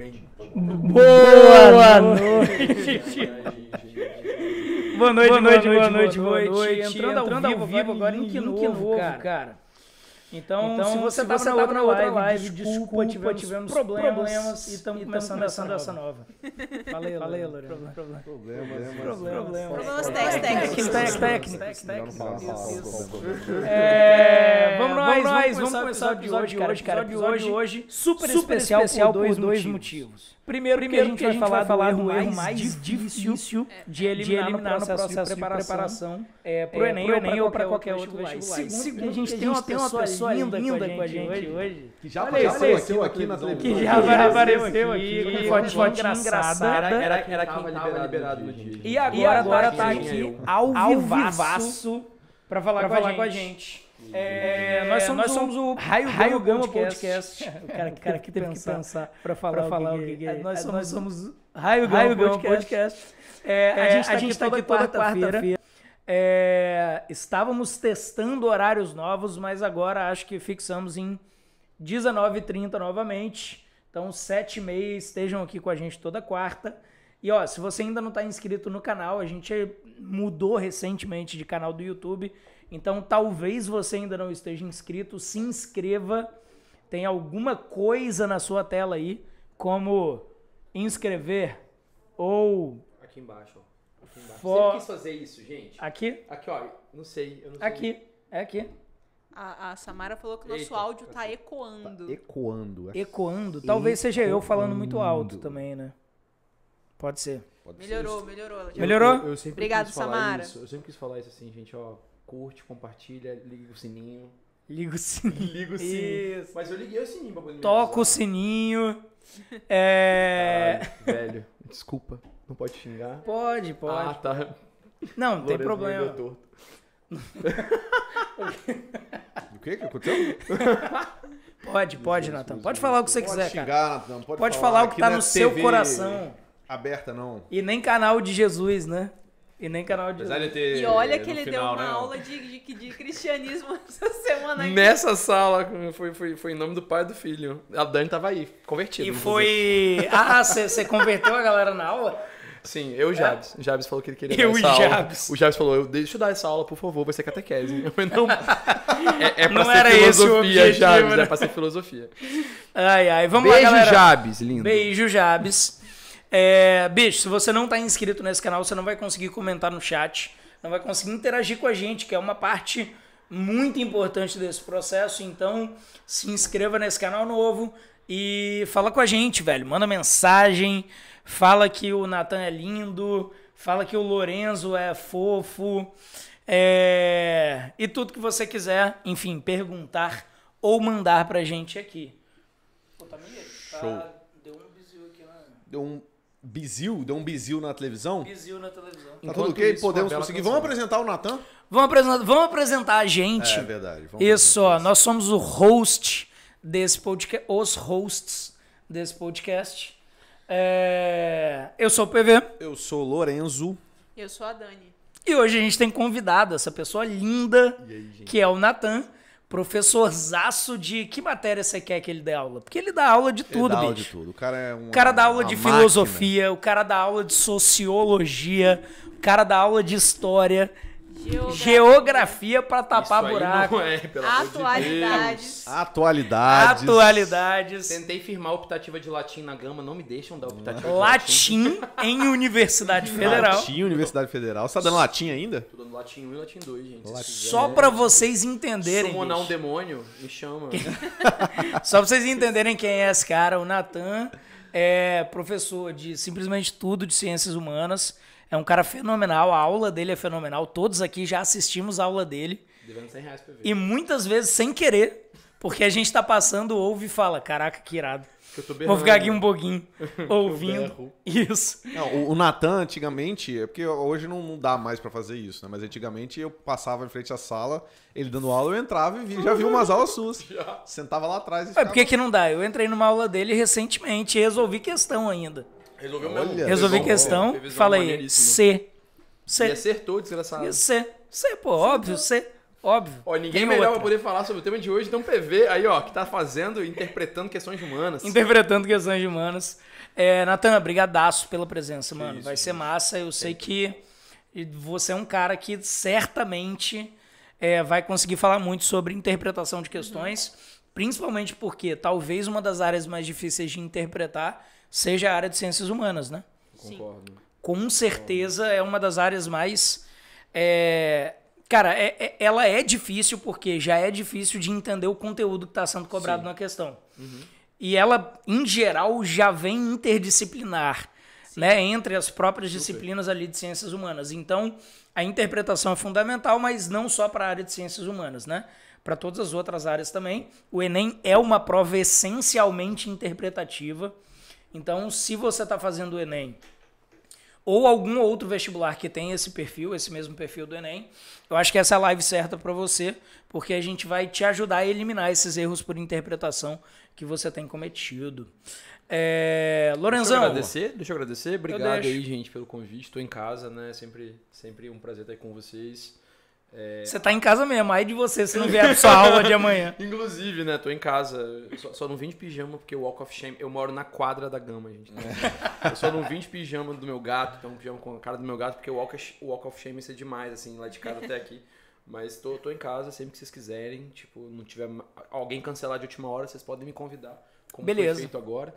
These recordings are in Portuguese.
Boa, noite. boa noite, boa noite, boa noite, boa noite. Entrando, ao vivo, agora em que novo, cara. Então, então se você estava na, outra, na outra live, live desculpa, desculpa tivemos, tivemos problemas, problemas, e estamos começando, começando essa nova. Falei, falei, Lorena. Problemas, problemas, problemas. técnicos. Técnicos, técnicos. Vamos nós, vamos começar o episódio de hoje. Episódio de hoje super especial por dois motivos. Primeiro, Primeiro que a gente, que a vai, gente falar do erro, erro mais difícil de eliminar, de eliminar no processo, no processo de preparação, de preparação é, é pro, é, Enem, pro Enem ou para qualquer, outro vestibular. Segundo, Segundo, a gente tem uma pessoa, pessoa linda, linda com a gente, hoje, hoje que já olha, apareceu aqui na televisão. Que já apareceu aqui, com foi engraçada. Era, era, quem estava liberado no dia. E agora, agora tá aqui ao vivaço para falar, com a gente. É, é, nós, somos nós somos o, Raio, Raio Gama, Podcast. Podcast. O cara, cara que tem que pensar para falar, falar, o que, que é. é. Nós é, somos, nós somos Raio, Gama Raio Gama Podcast. Podcast. É, a gente está aqui, tá aqui, toda quarta-feira. Quarta estávamos testando horários novos, mas agora acho que fixamos em 19h30 novamente. Então, 7h30, estejam aqui com a gente toda quarta. E ó, se você ainda não está inscrito no canal, a gente mudou recentemente de canal do YouTube. Então talvez você ainda não esteja inscrito, se inscreva. Tem alguma coisa na sua tela aí, como inscrever ou. Aqui embaixo, ó. Aqui embaixo. For... quis fazer isso, gente. Aqui? Aqui, ó. Não sei, eu não sei. Aqui, é aqui. A, a, Samara falou que o nosso Eita, áudio tá ecoando. Tá ecoando. É. Ecoando? Talvez ecoando. seja eu falando muito alto também, né? Pode ser. Pode melhorou, ser melhorou. Eu, melhorou? Eu, Obrigado, Samara. Isso. Eu sempre quis falar isso assim, gente, ó curte, compartilha, liga o sininho. Liga o sininho. Liga o sininho. Isso. Mas eu liguei o sininho pra poder Toca o sininho. É. velho, desculpa. Não pode xingar? Pode, pode. Ah, tá. Não, não tem problema. o que que aconteceu? Pode, pode, Natan. Pode falar o que você pode quiser, xingar, cara. Nathan, pode, pode falar, falar o que tá é no seu coração. Aberta, não. E nem canal de Jesus, né? E nem canal de. Apesar de ter, e olha é, que ele final, deu uma né? aula de, de, de, cristianismo essa semana. aqui. Nessa sala, foi, foi, foi em nome do pai e do filho. A Dani tava aí, convertida. E foi. Ah, você converteu a galera na aula? Sim, eu e o Jabes. O Jabes falou que ele queria eu dar essa aula. O Jabes falou, eu, deixa eu dar essa aula, por favor, vai ser catequese. Eu falei, não, é, é pra não ser era filosofia, o Jabes, né? é pra ser filosofia. Ai, ai, vamos Beijo, lá, Beijo, Jabes, lindo. Beijo, Jabes. É, bicho, se você não está inscrito nesse canal, você não vai conseguir comentar no chat, não vai conseguir interagir com a gente, que é uma parte muito importante desse processo. Então, se inscreva nesse canal novo e fala com a gente, velho. Manda mensagem, fala que o Natan é lindo, fala que o Lorenzo é fofo, é... e tudo que você quiser, enfim, perguntar ou mandar pra gente aqui. Pô, tá meio... Tá, Show. Tá... Deu um... Bizil, deu um bizil na televisão. Bizil na televisão. Tá tudo ok? Isso, Podemos conseguir. Vamos apresentar o Natan? Vamos apresentar, vamos apresentar a gente. É verdade. isso, ó, nós somos o host desse podcast, os hosts desse podcast. É... Eu sou o PV. Eu sou o Lorenzo. Eu sou a Dani. E hoje a gente tem convidado essa pessoa linda, aí, que é o Natan professorzaço de que matéria você quer que ele dê aula? Porque ele dá aula de tudo, dá bicho. aula de tudo. O cara é um. O cara dá aula de máquina. filosofia, o cara dá aula de sociologia, o cara dá aula de história. Geografia, para tapar Isso buraco. é, pelo Atualidades. De Atualidades. Atualidades. Tentei firmar a optativa de latim na gama, não me deixam dar optativa. De latim, latim em Universidade Federal. Latim, Universidade Federal. Você tá dando latim ainda? Tô dando latim 1 e latim 2, gente. Latim. Só para vocês entenderem. Summonar um demônio, me chama. Só pra vocês entenderem quem é esse cara, o Natan é professor de simplesmente tudo de ciências humanas é um cara fenomenal, a aula dele é fenomenal. Todos aqui já assistimos a aula dele. Devendo 100 reais pra ver. E muitas vezes sem querer, porque a gente tá passando, ouve e fala: caraca, que irado. Vou ficar aqui um pouquinho ouvindo. isso. Não, o, Natan, antigamente, é porque hoje não, não dá mais para fazer isso, né? Mas antigamente eu passava em frente à sala, ele dando aula, eu entrava e vi, já vi umas aulas suas. Sentava lá atrás e é, ficava... É, por que não dá? Eu entrei numa aula dele recentemente e resolvi questão ainda. Resolveu Olha, mesmo. Resolvi questão, é, falei C. C. E é acertou, desgraçado. C. C, pô, óbvio, C. Óbvio. Ó, ninguém melhor outra. pra poder falar sobre o tema de hoje, então PV aí, ó, que tá fazendo, interpretando questões humanas. Interpretando questões humanas. É, Natana, brigadaço pela presença, mano. Isso, Vai ser massa, eu sei que... E você é um cara que certamente é, vai conseguir falar muito sobre interpretação de questões, uhum. principalmente porque talvez uma das áreas mais difíceis de interpretar seja a área de ciências humanas, né? Concordo. Com certeza é uma das áreas mais. É... Cara, é, é, ela é difícil porque já é difícil de entender o conteúdo que está sendo cobrado Sim. na questão. Uhum. E ela, em geral, já vem interdisciplinar, né? Entre as próprias disciplinas ali de ciências humanas. Então, a interpretação é fundamental, mas não só para a área de ciências humanas, né? Para todas as outras áreas também. O Enem é uma prova essencialmente interpretativa. Então, se você está fazendo o Enem ou algum outro vestibular que tem esse perfil, esse mesmo perfil do Enem, eu acho que essa é a live certa para você, porque a gente vai te ajudar a eliminar esses erros por interpretação que você tem cometido. É... Lorenzão. Deixa eu agradecer, deixa eu agradecer. Obrigado eu aí, gente, pelo convite. Estou em casa, né? Sempre, sempre um prazer estar aí com vocês. É... Você tá em casa mesmo, aí de você, se não vier pra sua aula de amanhã. Inclusive, né? Tô em casa. Só, só, não vim de pijama porque o Walk of Shame. Eu moro na quadra da gama, gente. É. Eu só não vim de pijama do meu gato, então pijama com a cara do meu gato, porque o Walk of, walk of Shame ia ser demais, assim, lá de casa até aqui. Mas tô, tô em casa sempre que vocês quiserem. Tipo, não tiver alguém cancelar de última hora, vocês podem me convidar. Como Beleza. foi feito agora.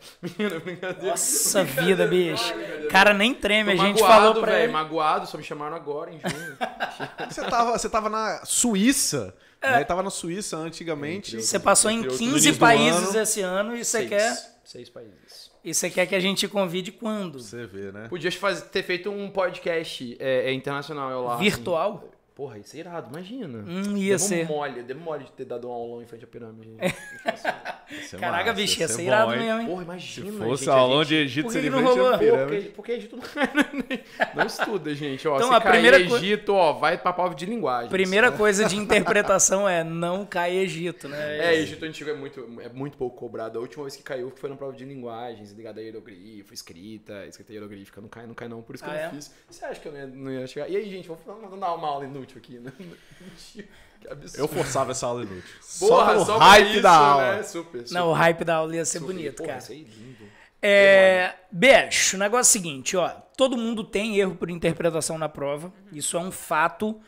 Nossa vida, bicho. Ai, cara, nem treme, Tô a gente magoado, falou para véio, ele. magoado, só me chamaram agora em junho. você, tava, você tava na Suíça, é. né? Tava na Suíça antigamente. Você passou em 15 países ano. esse ano e você quer... Seis países. E você quer que a gente convide quando? Você vê, né? Podia ter feito um podcast é, é internacional, eu lá. Assim. Virtual? Assim. Porra, isso é irado, imagina. Hum, ia demo ser. mole, demo mole de ter dado um aulão em frente à pirâmide. É. é Caraca, massa, bicho, ia é ser, ser irado mesmo, hein? Porra, imagina. Se fosse gente, aulão gente... de Egito, seria não rolou? Porque, porque Egito não... não estuda, gente. Ó, então, se a cair primeira Egito, co... ó, vai pra prova de linguagem. Primeira é- coisa de interpretação é não cai Egito, né? É, Egito antigo é muito, é muito pouco cobrado. A última vez que caiu foi na prova de linguagens, ligada a hierogrifo, escrita, escrita hieroglífica. Não cai, não cai não, por isso que ah, eu não é? fiz. Você acha que eu não ia, não ia chegar? E aí, gente, vamos dar uma aula no inútil aqui, né? Que absurdo. Eu forçava essa aula inútil. Porra, só o hype isso, da né? aula. Né? Super, super. Não, o hype da aula ia ser super. bonito, Porra, cara. Isso aí é lindo. É, bicho, o negócio é o seguinte, ó. Todo mundo tem erro por interpretação na prova. Isso é um fato.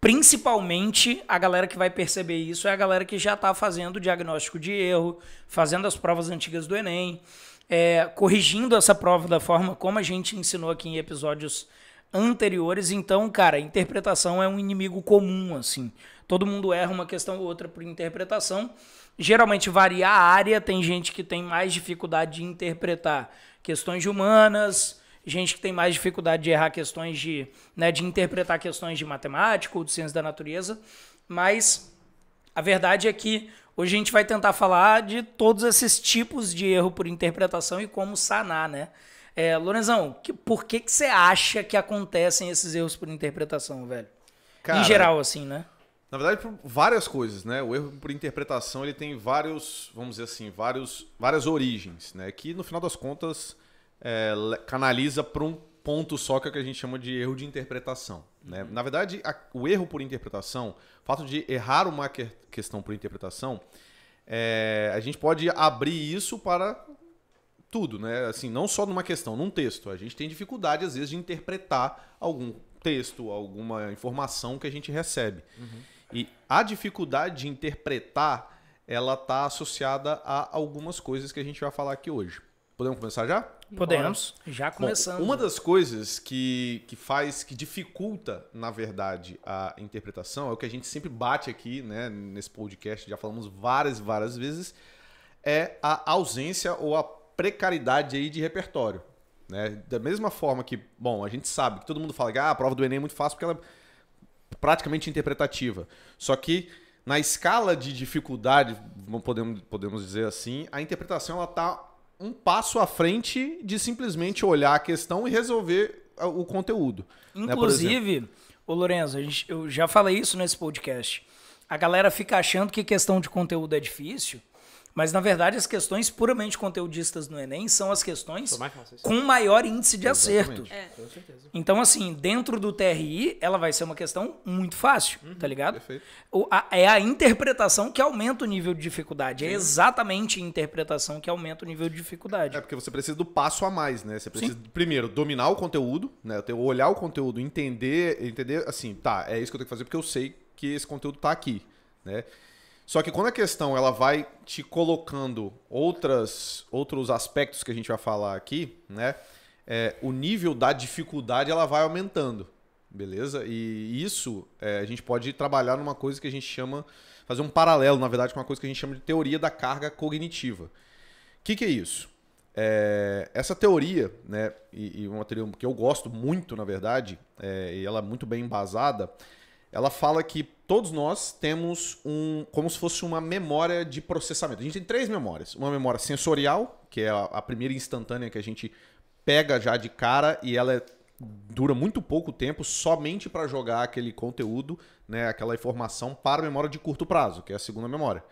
Principalmente a galera que vai perceber isso é a galera que já tá fazendo o diagnóstico de erro, fazendo as provas antigas do Enem, é, corrigindo essa prova da forma como a gente ensinou aqui em episódios anteriores. Então, cara, interpretação é um inimigo comum, assim. Todo mundo erra uma questão ou outra por interpretação. Geralmente varia a área, tem gente que tem mais dificuldade de interpretar questões de humanas, gente que tem mais dificuldade de errar questões de, né, de interpretar questões de matemática ou de ciência da natureza, mas a verdade é que hoje a gente vai tentar falar de todos esses tipos de erro por interpretação e como sanar, né? É, Lorenzão, que, por que, que você acha que acontecem esses erros por interpretação, velho? Cara, em geral, assim, né? Na verdade, por várias coisas, né? O erro por interpretação ele tem vários, vamos dizer assim, vários, várias origens, né? Que no final das contas é, canaliza para um ponto só que, é que a gente chama de erro de interpretação. Né? Uhum. Na verdade, a, o erro por interpretação, o fato de errar uma questão por interpretação, é, a gente pode abrir isso para tudo, né? Assim, não só numa questão, num texto. A gente tem dificuldade, às vezes, de interpretar algum texto, alguma informação que a gente recebe. Uhum. E a dificuldade de interpretar, ela tá associada a algumas coisas que a gente vai falar aqui hoje. Podemos começar já? Podemos, já começando. uma das coisas que, que faz, que dificulta, na verdade, a interpretação, é o que a gente sempre bate aqui, né, nesse podcast, já falamos várias, várias vezes, é a ausência ou a precariedade aí de repertório. Né? Da mesma forma que, bom, a gente sabe que todo mundo fala que ah, a prova do Enem é muito fácil porque ela é praticamente interpretativa. Só que na escala de dificuldade, podemos, podemos dizer assim, a interpretação está um passo à frente de simplesmente olhar a questão e resolver o conteúdo. Né? Inclusive, né, ô Lorenzo, gente, eu já falei isso nesse podcast. A galera fica achando que questão de conteúdo é difícil mas, na verdade, as questões puramente conteudistas no Enem são as questões com maior índice de acerto. É. Então, assim, dentro do TRI, ela vai ser uma questão muito fácil, tá uhum, tá ligado? O, a, é a interpretação que aumenta o nível de dificuldade. É Sim. É exatamente a interpretação que aumenta o nível de dificuldade. É porque você precisa do passo a mais, né? Você precisa, Sim. primeiro, dominar o conteúdo, né? Olhar o conteúdo, entender, entender, assim, tá, é isso que eu tenho que fazer porque eu sei que esse conteúdo tá aqui, né? Só que quando a questão ela vai te colocando outras, outros aspectos que a gente vai falar aqui, né? É, o nível da dificuldade ela vai aumentando, beleza? E isso é, a gente pode trabalhar numa coisa que a gente chama, fazer um paralelo, na verdade, com uma coisa que a gente chama de teoria da carga cognitiva. O que, que é isso? É, essa teoria, né, e, e, uma teoria que eu gosto muito, na verdade, é, e ela é muito bem embasada, ela fala que todos nós temos um, como se fosse uma memória de processamento. A gente tem três memórias. Uma memória sensorial, que é a, primeira instantânea que a gente pega já de cara e ela é, dura muito pouco tempo somente para jogar aquele conteúdo, né, aquela informação para a memória de curto prazo, que é a segunda memória.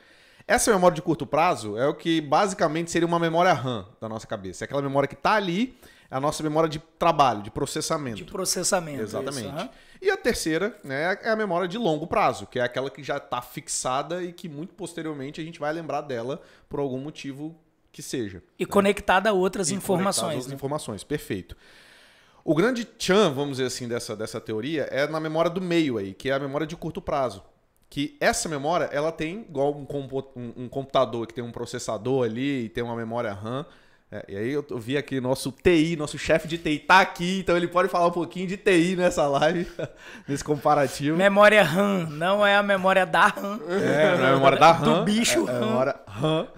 Essa memória de curto prazo é o que basicamente seria uma memória RAM da nossa cabeça. É aquela memória que está ali, é a nossa memória de trabalho, de processamento. De processamento. Exatamente. Isso, uhum. E a terceira né, é a memória de longo prazo, que é aquela que já está fixada e que muito posteriormente a gente vai lembrar dela por algum motivo que seja. E né? conectada a outras e informações. a Outras né? informações, perfeito. O grande chan, vamos dizer assim, dessa, dessa teoria é na memória do meio aí, que é a memória de curto prazo que essa memória ela tem igual um, um, um computador que tem um processador ali e tem uma memória RAM. É, e aí eu, eu vi aqui nosso TI, nosso chefe de TI tá aqui, então ele pode falar um pouquinho de TI nessa live, nesse comparativo. Memória RAM, não é a memória da RAM. É, não é a memória da RAM. Do bicho RAM. É, é a memória RAM,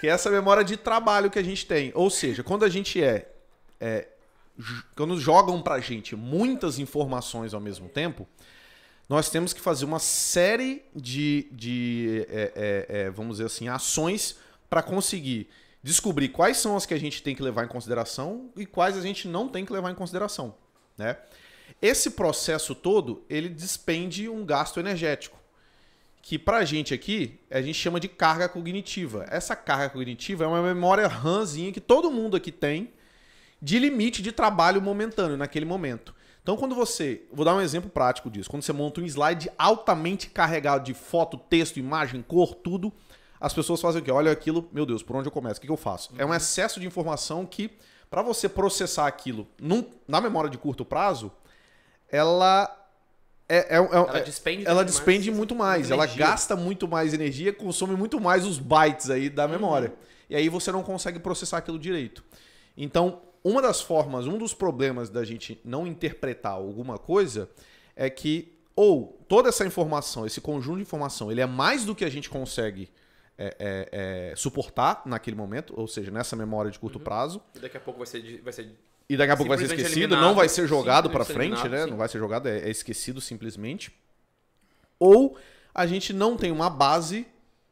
que é essa memória de trabalho que a gente tem. Ou seja, quando a gente é, é quando jogam pra gente muitas informações ao mesmo tempo, nós temos que fazer uma série de, de é, é, é, vamos dizer assim, ações para conseguir descobrir quais são as que a gente tem que levar em consideração e quais a gente não tem que levar em consideração, né? Esse processo todo, ele despende um gasto energético, que para a gente aqui, a gente chama de carga cognitiva. Essa carga cognitiva é uma memória RAMzinha que todo mundo aqui tem de limite de trabalho momentâneo naquele momento. Então, quando você. Vou dar um exemplo prático disso. Quando você monta um slide altamente carregado de foto, texto, imagem, cor, tudo, as pessoas fazem o quê? Olha aquilo, meu Deus, por onde eu começo? O que eu faço? É um uhum. excesso de informação que, para você processar aquilo num, na memória de curto prazo, ela. É, é, é ela é, despende, ela muito despende mais, muito mais. Ela gasta muito mais energia, consome muito mais os bytes aí da uhum. memória. Uhum. E aí você não consegue processar aquilo direito. Então, uma das formas, um dos problemas da gente não interpretar alguma coisa é que ou toda essa informação, esse conjunto de informação, ele é mais do que a gente consegue é, é, é, suportar naquele momento, ou seja, nessa memória de curto uhum. prazo. E daqui a pouco vai ser, vai ser e daqui a pouco vai ser esquecido, não vai ser jogado para frente, né? Sim. Não vai ser jogado, é, é esquecido simplesmente. Ou a gente não tem uma base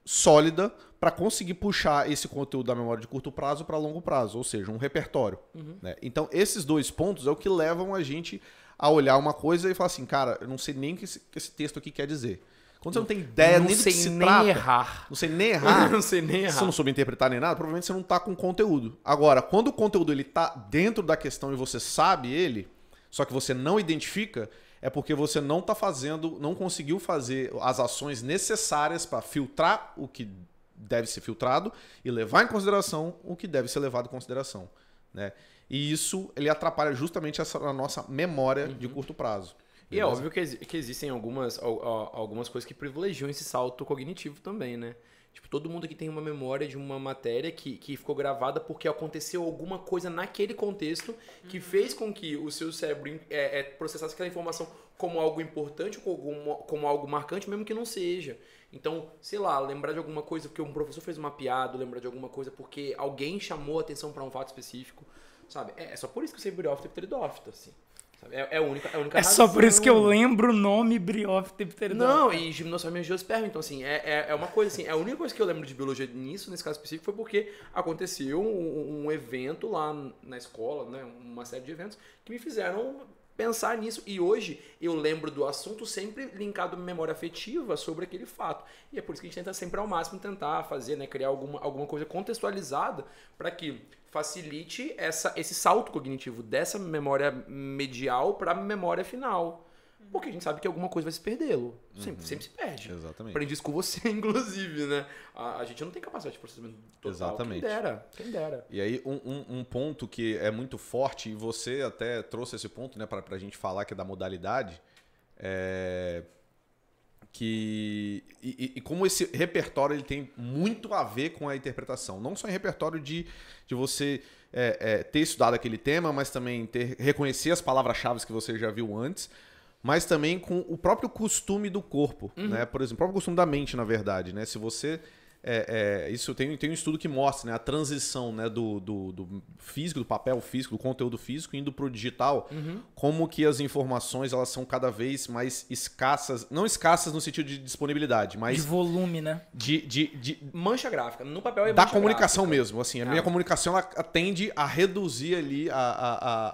sólida para conseguir puxar esse conteúdo da memória de curto prazo para longo prazo, ou seja, um repertório. Uhum. Né? Então, esses dois pontos é o que levam a gente a olhar uma coisa e falar assim, cara, eu não sei nem o que esse, que esse texto aqui quer dizer. Quando você não tem ideia não nem do que se nem trata, errar. não sei nem errar, não sei nem errar, se você não soube interpretar nem nada, provavelmente você não está com conteúdo. Agora, quando o conteúdo ele tá dentro da questão e você sabe ele, só que você não identifica, é porque você não está fazendo, não conseguiu fazer as ações necessárias para filtrar o que deve ser filtrado e levar em consideração o que deve ser levado em consideração, né? E isso ele atrapalha justamente essa, a nossa memória uhum. de curto prazo. Beleza? E é óbvio que, que existem algumas, algumas coisas que privilegiam esse salto cognitivo também, né? Tipo, todo mundo aqui tem uma memória de uma matéria que, que ficou gravada porque aconteceu alguma coisa naquele contexto que uhum. fez com que o seu cérebro é, é, processasse aquela informação como algo importante, como, como algo marcante, mesmo que não seja. Então, sei lá, lembrar de alguma coisa porque um professor fez uma piada, lembrar de alguma coisa porque alguém chamou atenção para um fato específico, sabe? É, é, só por isso que o sei é Burial Pteridófita, assim. É, é, a única, é a única É só por isso que eu lembro o nome Briófito Dipterodon. Não, e Gimnossauro geosperma. Então, assim, é, é, é, uma coisa assim. É a única coisa que eu lembro de biologia nisso, nesse caso específico, foi porque aconteceu um, um evento lá na escola, né? Uma série de eventos que me fizeram pensar nisso. E hoje eu lembro do assunto sempre linkado à memória afetiva sobre aquele fato. E é por isso que a gente tenta sempre ao máximo tentar fazer, né, criar alguma, alguma coisa contextualizada para que facilite essa, esse salto cognitivo dessa memória medial para a memória final. Porque a gente sabe que alguma coisa vai se perdê-lo. Sempre, uhum. sempre se perde. Exatamente. Aprendi isso com você, inclusive, né? A, a gente não tem capacidade de processamento total. Exatamente. Quem dera, quem dera. E aí, um, um, um, ponto que é muito forte, e você até trouxe esse ponto, né, pra, pra gente falar que é da modalidade, é que e, e, como esse repertório ele tem muito a ver com a interpretação, não só em repertório de, de você é, é, ter estudado aquele tema, mas também ter reconhecer as palavras-chave que você já viu antes, mas também com o próprio costume do corpo, uhum. né? Por exemplo, o próprio costume da mente, na verdade, né? Se você é, é, isso tem, tem um estudo que mostra né, a transição né, do, do, do, físico, do papel físico, do conteúdo físico, indo para o digital, uhum. como que as informações elas são cada vez mais escassas, não escassas no sentido de disponibilidade, mas... De volume, né? De, de, de mancha gráfica, no papel é Da comunicação gráfica. mesmo, assim, a ah. minha comunicação ela tende a reduzir ali a, a,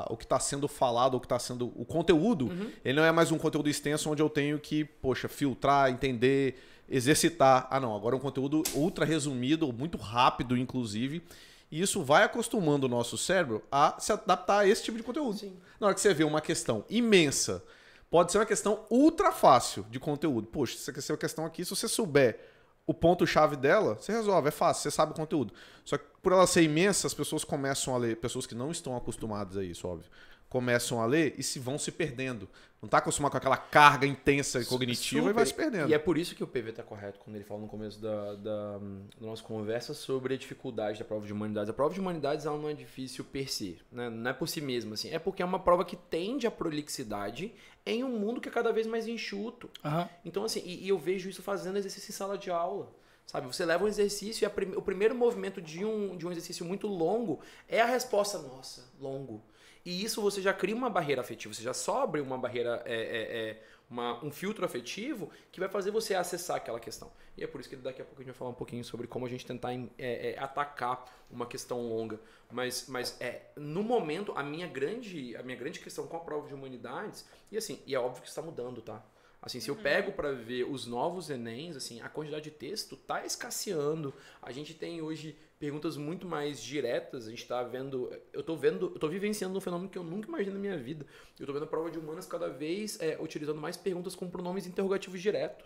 a, o que está sendo falado, o que está sendo... O conteúdo, uhum. ele não é mais um conteúdo extenso onde eu tenho que, poxa, filtrar, entender exercitar. Ah, não, agora é um conteúdo ultra resumido, muito rápido, inclusive. E isso vai acostumando o nosso cérebro a se adaptar a esse tipo de conteúdo. Sim. Na hora que você vê uma questão imensa, pode ser uma questão ultra fácil de conteúdo. Poxa, essa uma questão aqui, se você souber o ponto-chave dela, você resolve, é fácil, você sabe o conteúdo. Só que por ela ser imensa, as pessoas começam a ler, pessoas que não estão acostumadas a isso, óbvio começam a ler e se vão se perdendo. Não está acostumado com aquela carga intensa e cognitiva Super. e vai se perdendo. E é por isso que o PV está correto quando ele fala no começo da, da, da, nossa conversa sobre a dificuldade da prova de humanidades. A prova de humanidades ela não é difícil per si, né? não é por si mesmo, Assim. É porque é uma prova que tende à prolixidade em um mundo que é cada vez mais enxuto. Uhum. Então, assim, e, e eu vejo isso fazendo exercício em sala de aula sabe? Você leva um exercício e prim... o primeiro movimento de um, de um exercício muito longo é a resposta, nossa, longo. E isso você já cria uma barreira afetiva, você já sobe uma barreira, é, é, é, uma, um filtro afetivo que vai fazer você acessar aquela questão. E é por isso que daqui a pouco a gente vai falar um pouquinho sobre como a gente tentar é, é, atacar uma questão longa. Mas, mas é, no momento, a minha, grande, a minha grande questão com a prova de humanidades, e assim, e é óbvio que está mudando, tá? Assim, se eu uhum. pego para ver os novos Enems, assim, a quantidade de texto tá escasseando. A gente tem hoje perguntas muito mais diretas. A gente está vendo. Eu estou vendo. Eu tô vivenciando um fenômeno que eu nunca imaginei na minha vida. Eu estou vendo a prova de humanas cada vez é, utilizando mais perguntas com pronomes interrogativos direto.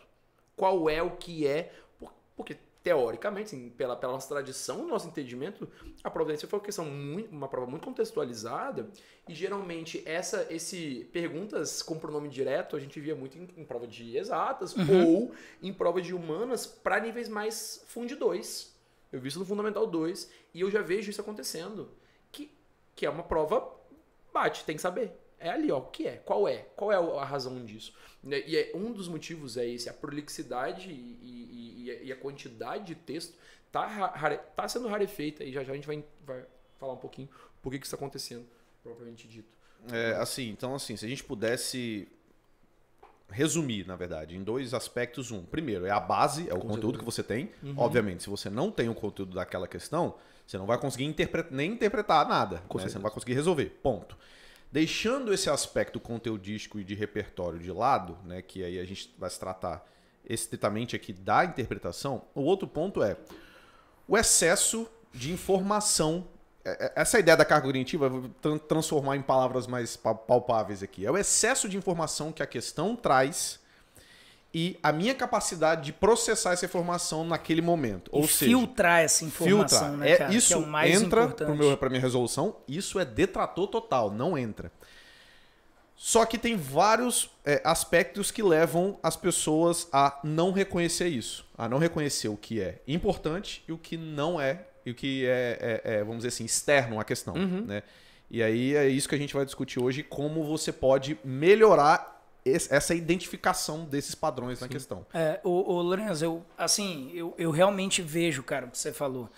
Qual é o que é? Porque teoricamente, assim, pela, pela nossa tradição, nosso entendimento, a providência foi uma questão muito, uma prova muito contextualizada e geralmente essa esse perguntas com pronome direto a gente via muito em, em prova de exatas uhum. ou em prova de humanas para níveis mais fundo 2. Eu vi isso no Fundamental 2 e eu já vejo isso acontecendo. Que, que é uma prova bate, tem que saber. É ali, ó, o que é? Qual é? Qual é a razão disso? É, e é, um dos motivos é esse, a prolixidade e, e, e a quantidade de texto tá, rare, tá sendo rarefeita e já já a gente vai, vai falar um pouquinho por que, que isso está acontecendo, propriamente dito. É, assim, então assim, se a gente pudesse resumir, na verdade, em dois aspectos. Um, primeiro, é a base, é o conteúdo, conteúdo que você tem. Uhum. Obviamente, se você não tem o conteúdo daquela questão, você não vai conseguir nem interpretar nada. Né? Você não vai conseguir resolver. Ponto. Deixando esse aspecto conteudístico e de repertório de lado, né, que aí a gente vai se tratar estritamente aqui da interpretação, o outro ponto é o excesso de informação é, é, essa ideia da carga cognitiva, vou transformar em palavras mais palpáveis aqui. É o excesso de informação que a questão traz e a minha capacidade de processar essa informação naquele momento. Ou e seja, filtrar essa informação, filtrar. né, é, cara? É, isso que é o mais entra para minha resolução, isso é detrator total, não entra. Só que tem vários é, aspectos que levam as pessoas a não reconhecer isso, a não reconhecer o que é importante e o que não é e o que é, é, é, vamos dizer assim, externo à questão. Uhum. Né? E aí é isso que a gente vai discutir hoje, como você pode melhorar esse, essa identificação desses padrões Sim. na questão. É, o, o Lorenzo, eu, assim, eu, eu realmente vejo, cara, o que você falou,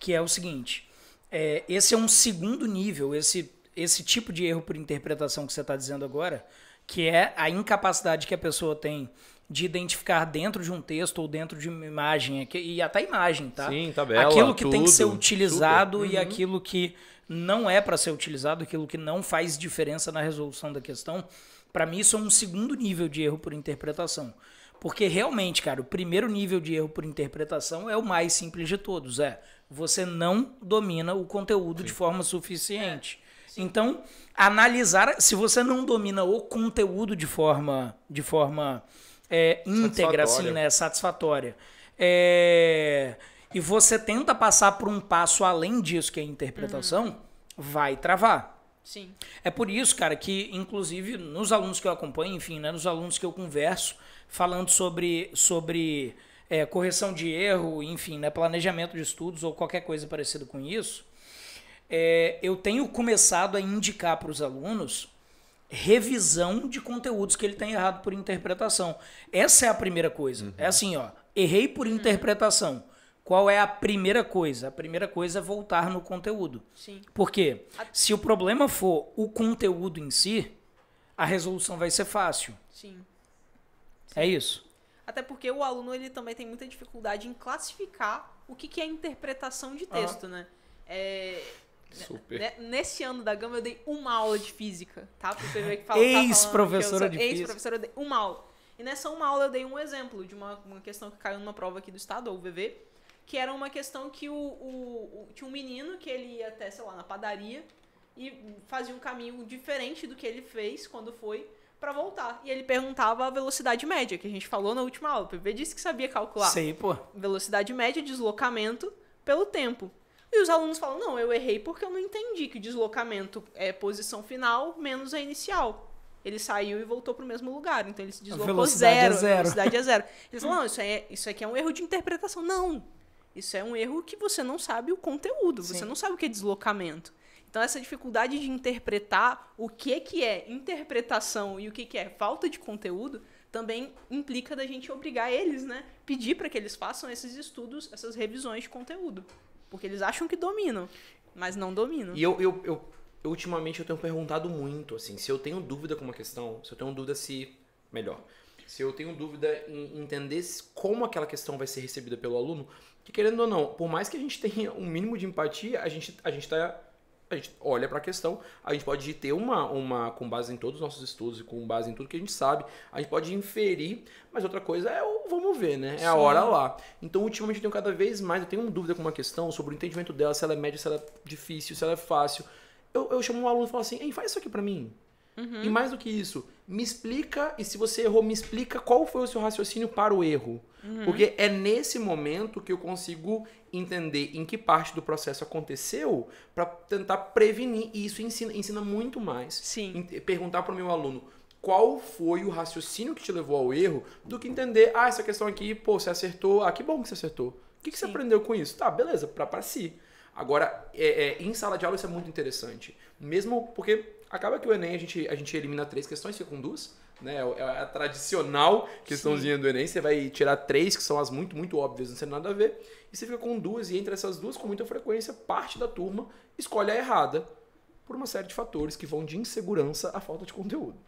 que é o seguinte, é, esse é um segundo nível, esse, esse tipo de erro por interpretação que você está dizendo agora, que é a incapacidade que a pessoa tem de identificar dentro de um texto ou dentro de uma imagem, e até imagem, tá? Sim, tabela, Aquilo que tudo, tem que ser utilizado e uhum. aquilo que não é para ser utilizado, aquilo que não faz diferença na resolução da questão, para mim isso é um segundo nível de erro por interpretação. Porque realmente, cara, o primeiro nível de erro por interpretação é o mais simples de todos, é você não domina o conteúdo Sim. de forma suficiente. É. Então, analisar, se você não domina o conteúdo de forma de forma é, íntegra, assim, né? Satisfatória. É... E você tenta passar por um passo além disso, que é a interpretação, uhum. vai travar. Sim. É por isso, cara, que, inclusive, nos alunos que eu acompanho, enfim, né, nos alunos que eu converso, falando sobre, sobre é, correção de erro, enfim, né, planejamento de estudos ou qualquer coisa parecida com isso, é, eu tenho começado a indicar para os alunos revisão de conteúdos que ele tem errado por interpretação. Essa é a primeira coisa. Uhum. É assim, ó, errei por interpretação. Qual é a primeira coisa? A primeira coisa é voltar no conteúdo. Sim. Porque se o problema for o conteúdo em si, a resolução vai ser fácil. Sim. Sim. É isso. Até porque o aluno ele também tem muita dificuldade em classificar o que, que é interpretação de texto, uhum. né? É, Super. Né, neste ano da Gama eu dei uma aula de física, tá? Você eu que fala, tá Ex-professora de ex física. Ex-professora, eu dei uma aula. E nessa é uma aula eu dei um exemplo de uma, uma questão que caiu numa prova aqui do estado, ou VV, que era uma questão que o, o, o, tinha um menino que ele ia até, sei lá, na padaria e fazia um caminho diferente do que ele fez quando foi para voltar. E ele perguntava a velocidade média, que a gente falou na última aula. O PV disse que sabia calcular. Sei, pô. Velocidade média, deslocamento pelo tempo. E os alunos falam: não, eu errei porque eu não entendi que o deslocamento é posição final menos a inicial. Ele saiu e voltou para o mesmo lugar, então ele se deslocou zero, é zero. A velocidade é zero. Eles falam: não, isso, é, isso aqui é um erro de interpretação. Não. Isso é um erro que você não sabe o conteúdo, Sim. você não sabe o que é deslocamento. Então, essa dificuldade de interpretar o que, que é interpretação e o que, que é falta de conteúdo também implica da gente obrigar eles, né? Pedir para que eles façam esses estudos, essas revisões de conteúdo. Porque eles acham que dominam, mas não dominam. E eu, eu, eu, eu ultimamente eu tenho perguntado muito, assim, se eu tenho dúvida com uma questão, se eu tenho dúvida se. Melhor. Se eu tenho dúvida em entender como aquela questão vai ser recebida pelo aluno, que querendo ou não, por mais que a gente tenha um mínimo de empatia, a gente, a gente tá a gente olha para a questão, a gente pode ter uma, uma, com base em todos os nossos estudos e com base em tudo que a gente sabe, a gente pode inferir, mas outra coisa é o vamos ver, né? É a hora lá. Então, ultimamente, eu tenho cada vez mais, eu tenho uma dúvida com uma questão sobre o entendimento dela, se ela é média, se ela é difícil, se ela é fácil. Eu, eu chamo um aluno e falo assim, hein, faz isso aqui para mim. Uhum. E mais do que isso, me explica, e se você errou, me explica qual foi o seu raciocínio para o erro. Uhum. Porque é nesse momento que eu consigo entender em que parte do processo aconteceu para tentar prevenir. E isso ensina, ensina muito mais. Sim. Perguntar para o meu aluno qual foi o raciocínio que te levou ao erro do que entender, ah, essa questão aqui, pô, você acertou, ah, que bom que você acertou. O que, que você aprendeu com isso? Tá, beleza, para si. Agora, é, é, em sala de aula isso é muito interessante. Mesmo porque acaba que o Enem a gente, a gente elimina três questões, fica com duas né? É, é a tradicional questãozinha Sim. do Enem. Você vai tirar três, que são as muito, muito óbvias, não tem nada a ver. E você fica com duas, e entre essas duas, com muita frequência, parte da turma escolhe a errada por uma série de fatores que vão de insegurança à falta de conteúdo.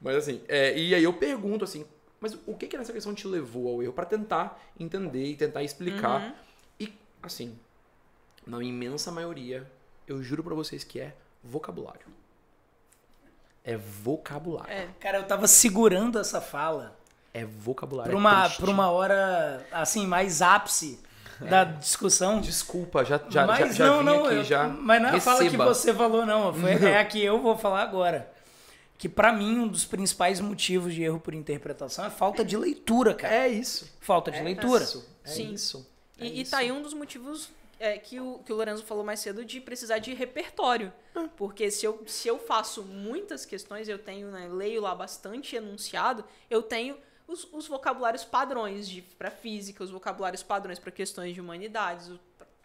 Mas assim, é, e aí eu pergunto assim, mas o que que nessa questão te levou ao erro? para tentar entender e tentar explicar. Uhum. E, assim, na imensa maioria, eu juro para vocês que é vocabulário. É vocabulário. É. Cara, eu tava segurando essa fala. É vocabulário. Pra é uma, é pra uma hora, assim, mais ápice é. da discussão. Desculpa, já, já, mas já, já não, não, aqui, eu, já. Mas não é a fala que você falou, não. Foi, não. É a que eu vou falar agora. Que para mim, um dos principais motivos de erro por interpretação é falta de leitura, cara. É isso. Falta de é leitura. Isso. É Sim. isso. É e, isso. e tá aí um dos motivos é, que, o, que o Lorenzo falou mais cedo de precisar de repertório. É. Porque se eu, se eu faço muitas questões, eu tenho, né, leio lá bastante enunciado, eu tenho os, os vocabulários padrões para física, os vocabulários padrões para questões de humanidades,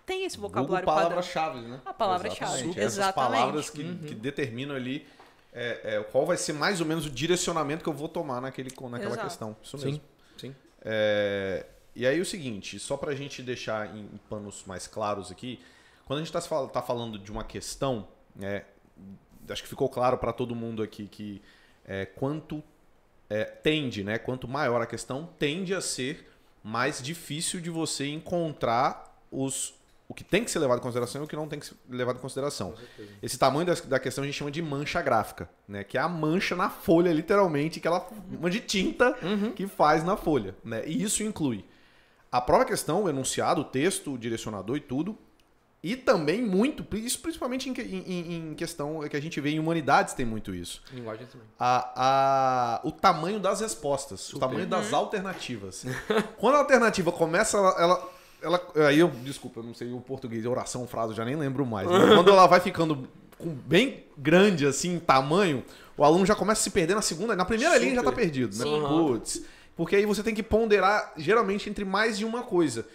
tem esse vocabulário Google palavra chave né? A palavra-chave, exatamente. As palavras que, uhum. que determinam ali é, é, qual vai ser mais ou menos o direcionamento que eu vou tomar naquele, naquela Exato. questão. Isso mesmo. Sim. Sim. É, e aí o seguinte, só para a gente deixar em panos mais claros aqui, quando a gente está tá falando de uma questão, é, acho que ficou claro para todo mundo aqui que é, quanto é, tende, né, quanto maior a questão, tende a ser mais difícil de você encontrar os, o que tem que ser levado em consideração e o que não tem que ser levado em consideração. Esse tamanho da, da questão a gente chama de mancha gráfica, né? Que é a mancha na folha, literalmente, que ela. Uma de tinta uhum. que faz na folha. Né? E isso inclui a própria questão, o enunciado, o texto, o direcionador e tudo, e também muito, isso principalmente em, em, em, questão que a gente vê em humanidades tem muito isso. Linguagem também. A, a, o tamanho das respostas, o tamanho das uhum. alternativas. Quando a alternativa começa, ela, ela, ela. Aí eu, desculpa, eu não sei o português, oração, frase, eu já nem lembro mais. Quando ela vai ficando bem grande assim, em tamanho, o aluno já começa a se perder na segunda, na primeira Super. linha já tá perdido, né? Sim, Putz. Porque aí você tem que ponderar geralmente entre mais de uma coisa.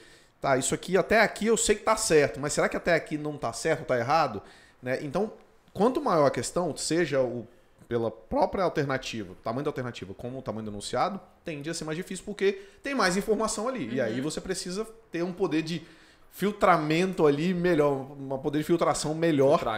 Tá, isso aqui até aqui eu sei que tá certo, mas será que até aqui não tá certo, tá errado? Né? Então, quanto maior a questão, seja o pela própria alternativa, tamanho da alternativa, como o tamanho do enunciado, tende a ser mais difícil porque tem mais informação ali. Uhum. E aí uhum. você precisa ter um poder de filtramento ali melhor, uma poder de filtração melhor para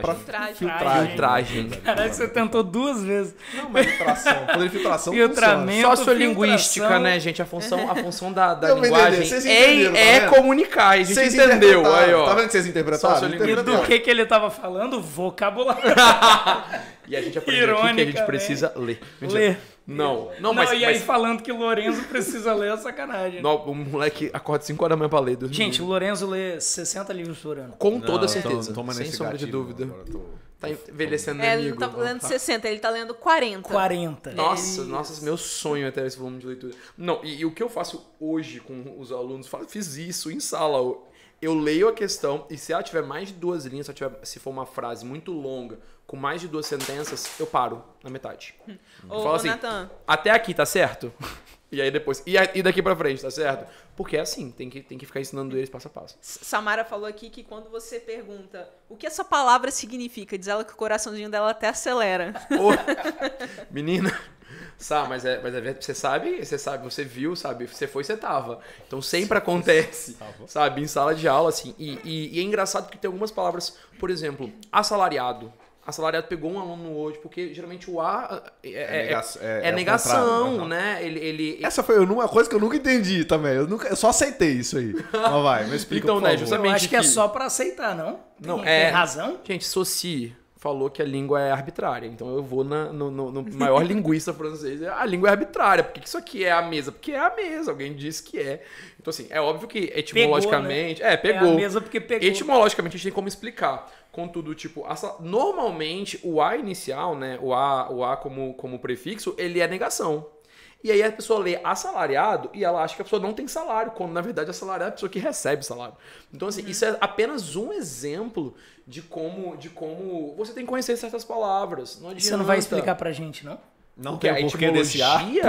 filtragem. filtragem. filtragem. você tentou duas vezes. Não, mas filtração, poder de filtração filtramento, sua linguística, né, gente? A função, a função da, da linguagem é, tá é comunicar, a gente vocês entendeu. Aí, ó. Tá vendo que vocês interpretaram? E do que que ele tava falando? Vocabulário. e a gente aprendeu que a gente precisa né? ler. Ler. Não, não, não E aí mas... falando que o Lorenzo precisa ler é sacanagem. Não, o moleque acorda 5 horas da manhã pra ler. Gente, o Lorenzo lê 60 livros por ano. Com não, toda certeza. Tô, sem sombra de dúvida. Tô... Tá envelhecendo é, né, Ele não tá lendo 60, ele tá lendo 40. 40. Nossa, é nossa, meu sonho é ter esse volume de leitura. Não, e, e o que eu faço hoje com os alunos? Falo, fiz isso em sala eu leio a questão e se ela tiver mais de duas linhas, se, tiver, se, for uma frase muito longa com mais de duas sentenças, eu paro na metade. Hum. Eu Ô, falo assim, Nathan. até aqui, tá certo? E aí depois, e, e daqui pra frente, tá certo? Porque é assim, tem que, tem que ficar ensinando eles passo a passo. Samara falou aqui que quando você pergunta o que essa palavra significa, diz ela que o coraçãozinho dela até acelera. menina, Sá, mas é, mas é você sabe, você sabe, você viu, sabe, você foi, você tava. Então sempre acontece, sabe, em sala de aula, assim. E, e, e é engraçado que tem algumas palavras, por exemplo, assalariado assalariado pegou um aluno hoje, porque geralmente o A é, é, é nega é, é, é negação, né? Ele, ele, Essa foi uma coisa que eu nunca entendi também. Eu, nunca, eu só aceitei isso aí. Mas vai, me explica, então, por né, justamente Eu acho que, é que é só para aceitar, não? Tem, não, é... Tem razão? Gente, Soci falou que a língua é arbitrária, então eu vou na, no, no, no maior linguista francês. A língua é arbitrária, porque isso aqui é a mesa? Porque é a mesa, alguém disse que é. Então, assim, é óbvio que etimologicamente... Pegou, né? É, pegou. É a mesa porque pegou. Etimologicamente a gente tem como explicar. Contudo, tipo, essa, normalmente o A inicial, né? O A, o a como, como prefixo, ele é negação. E aí a pessoa lê assalariado e ela acha que a pessoa não tem salário, quando na verdade assalariado é a pessoa que recebe salário. Então, assim, uhum. isso é uhum. apenas um exemplo de como, de como você tem que conhecer certas palavras. Não adianta. Você não vai explicar pra gente, não? Não quer tem é porquê desse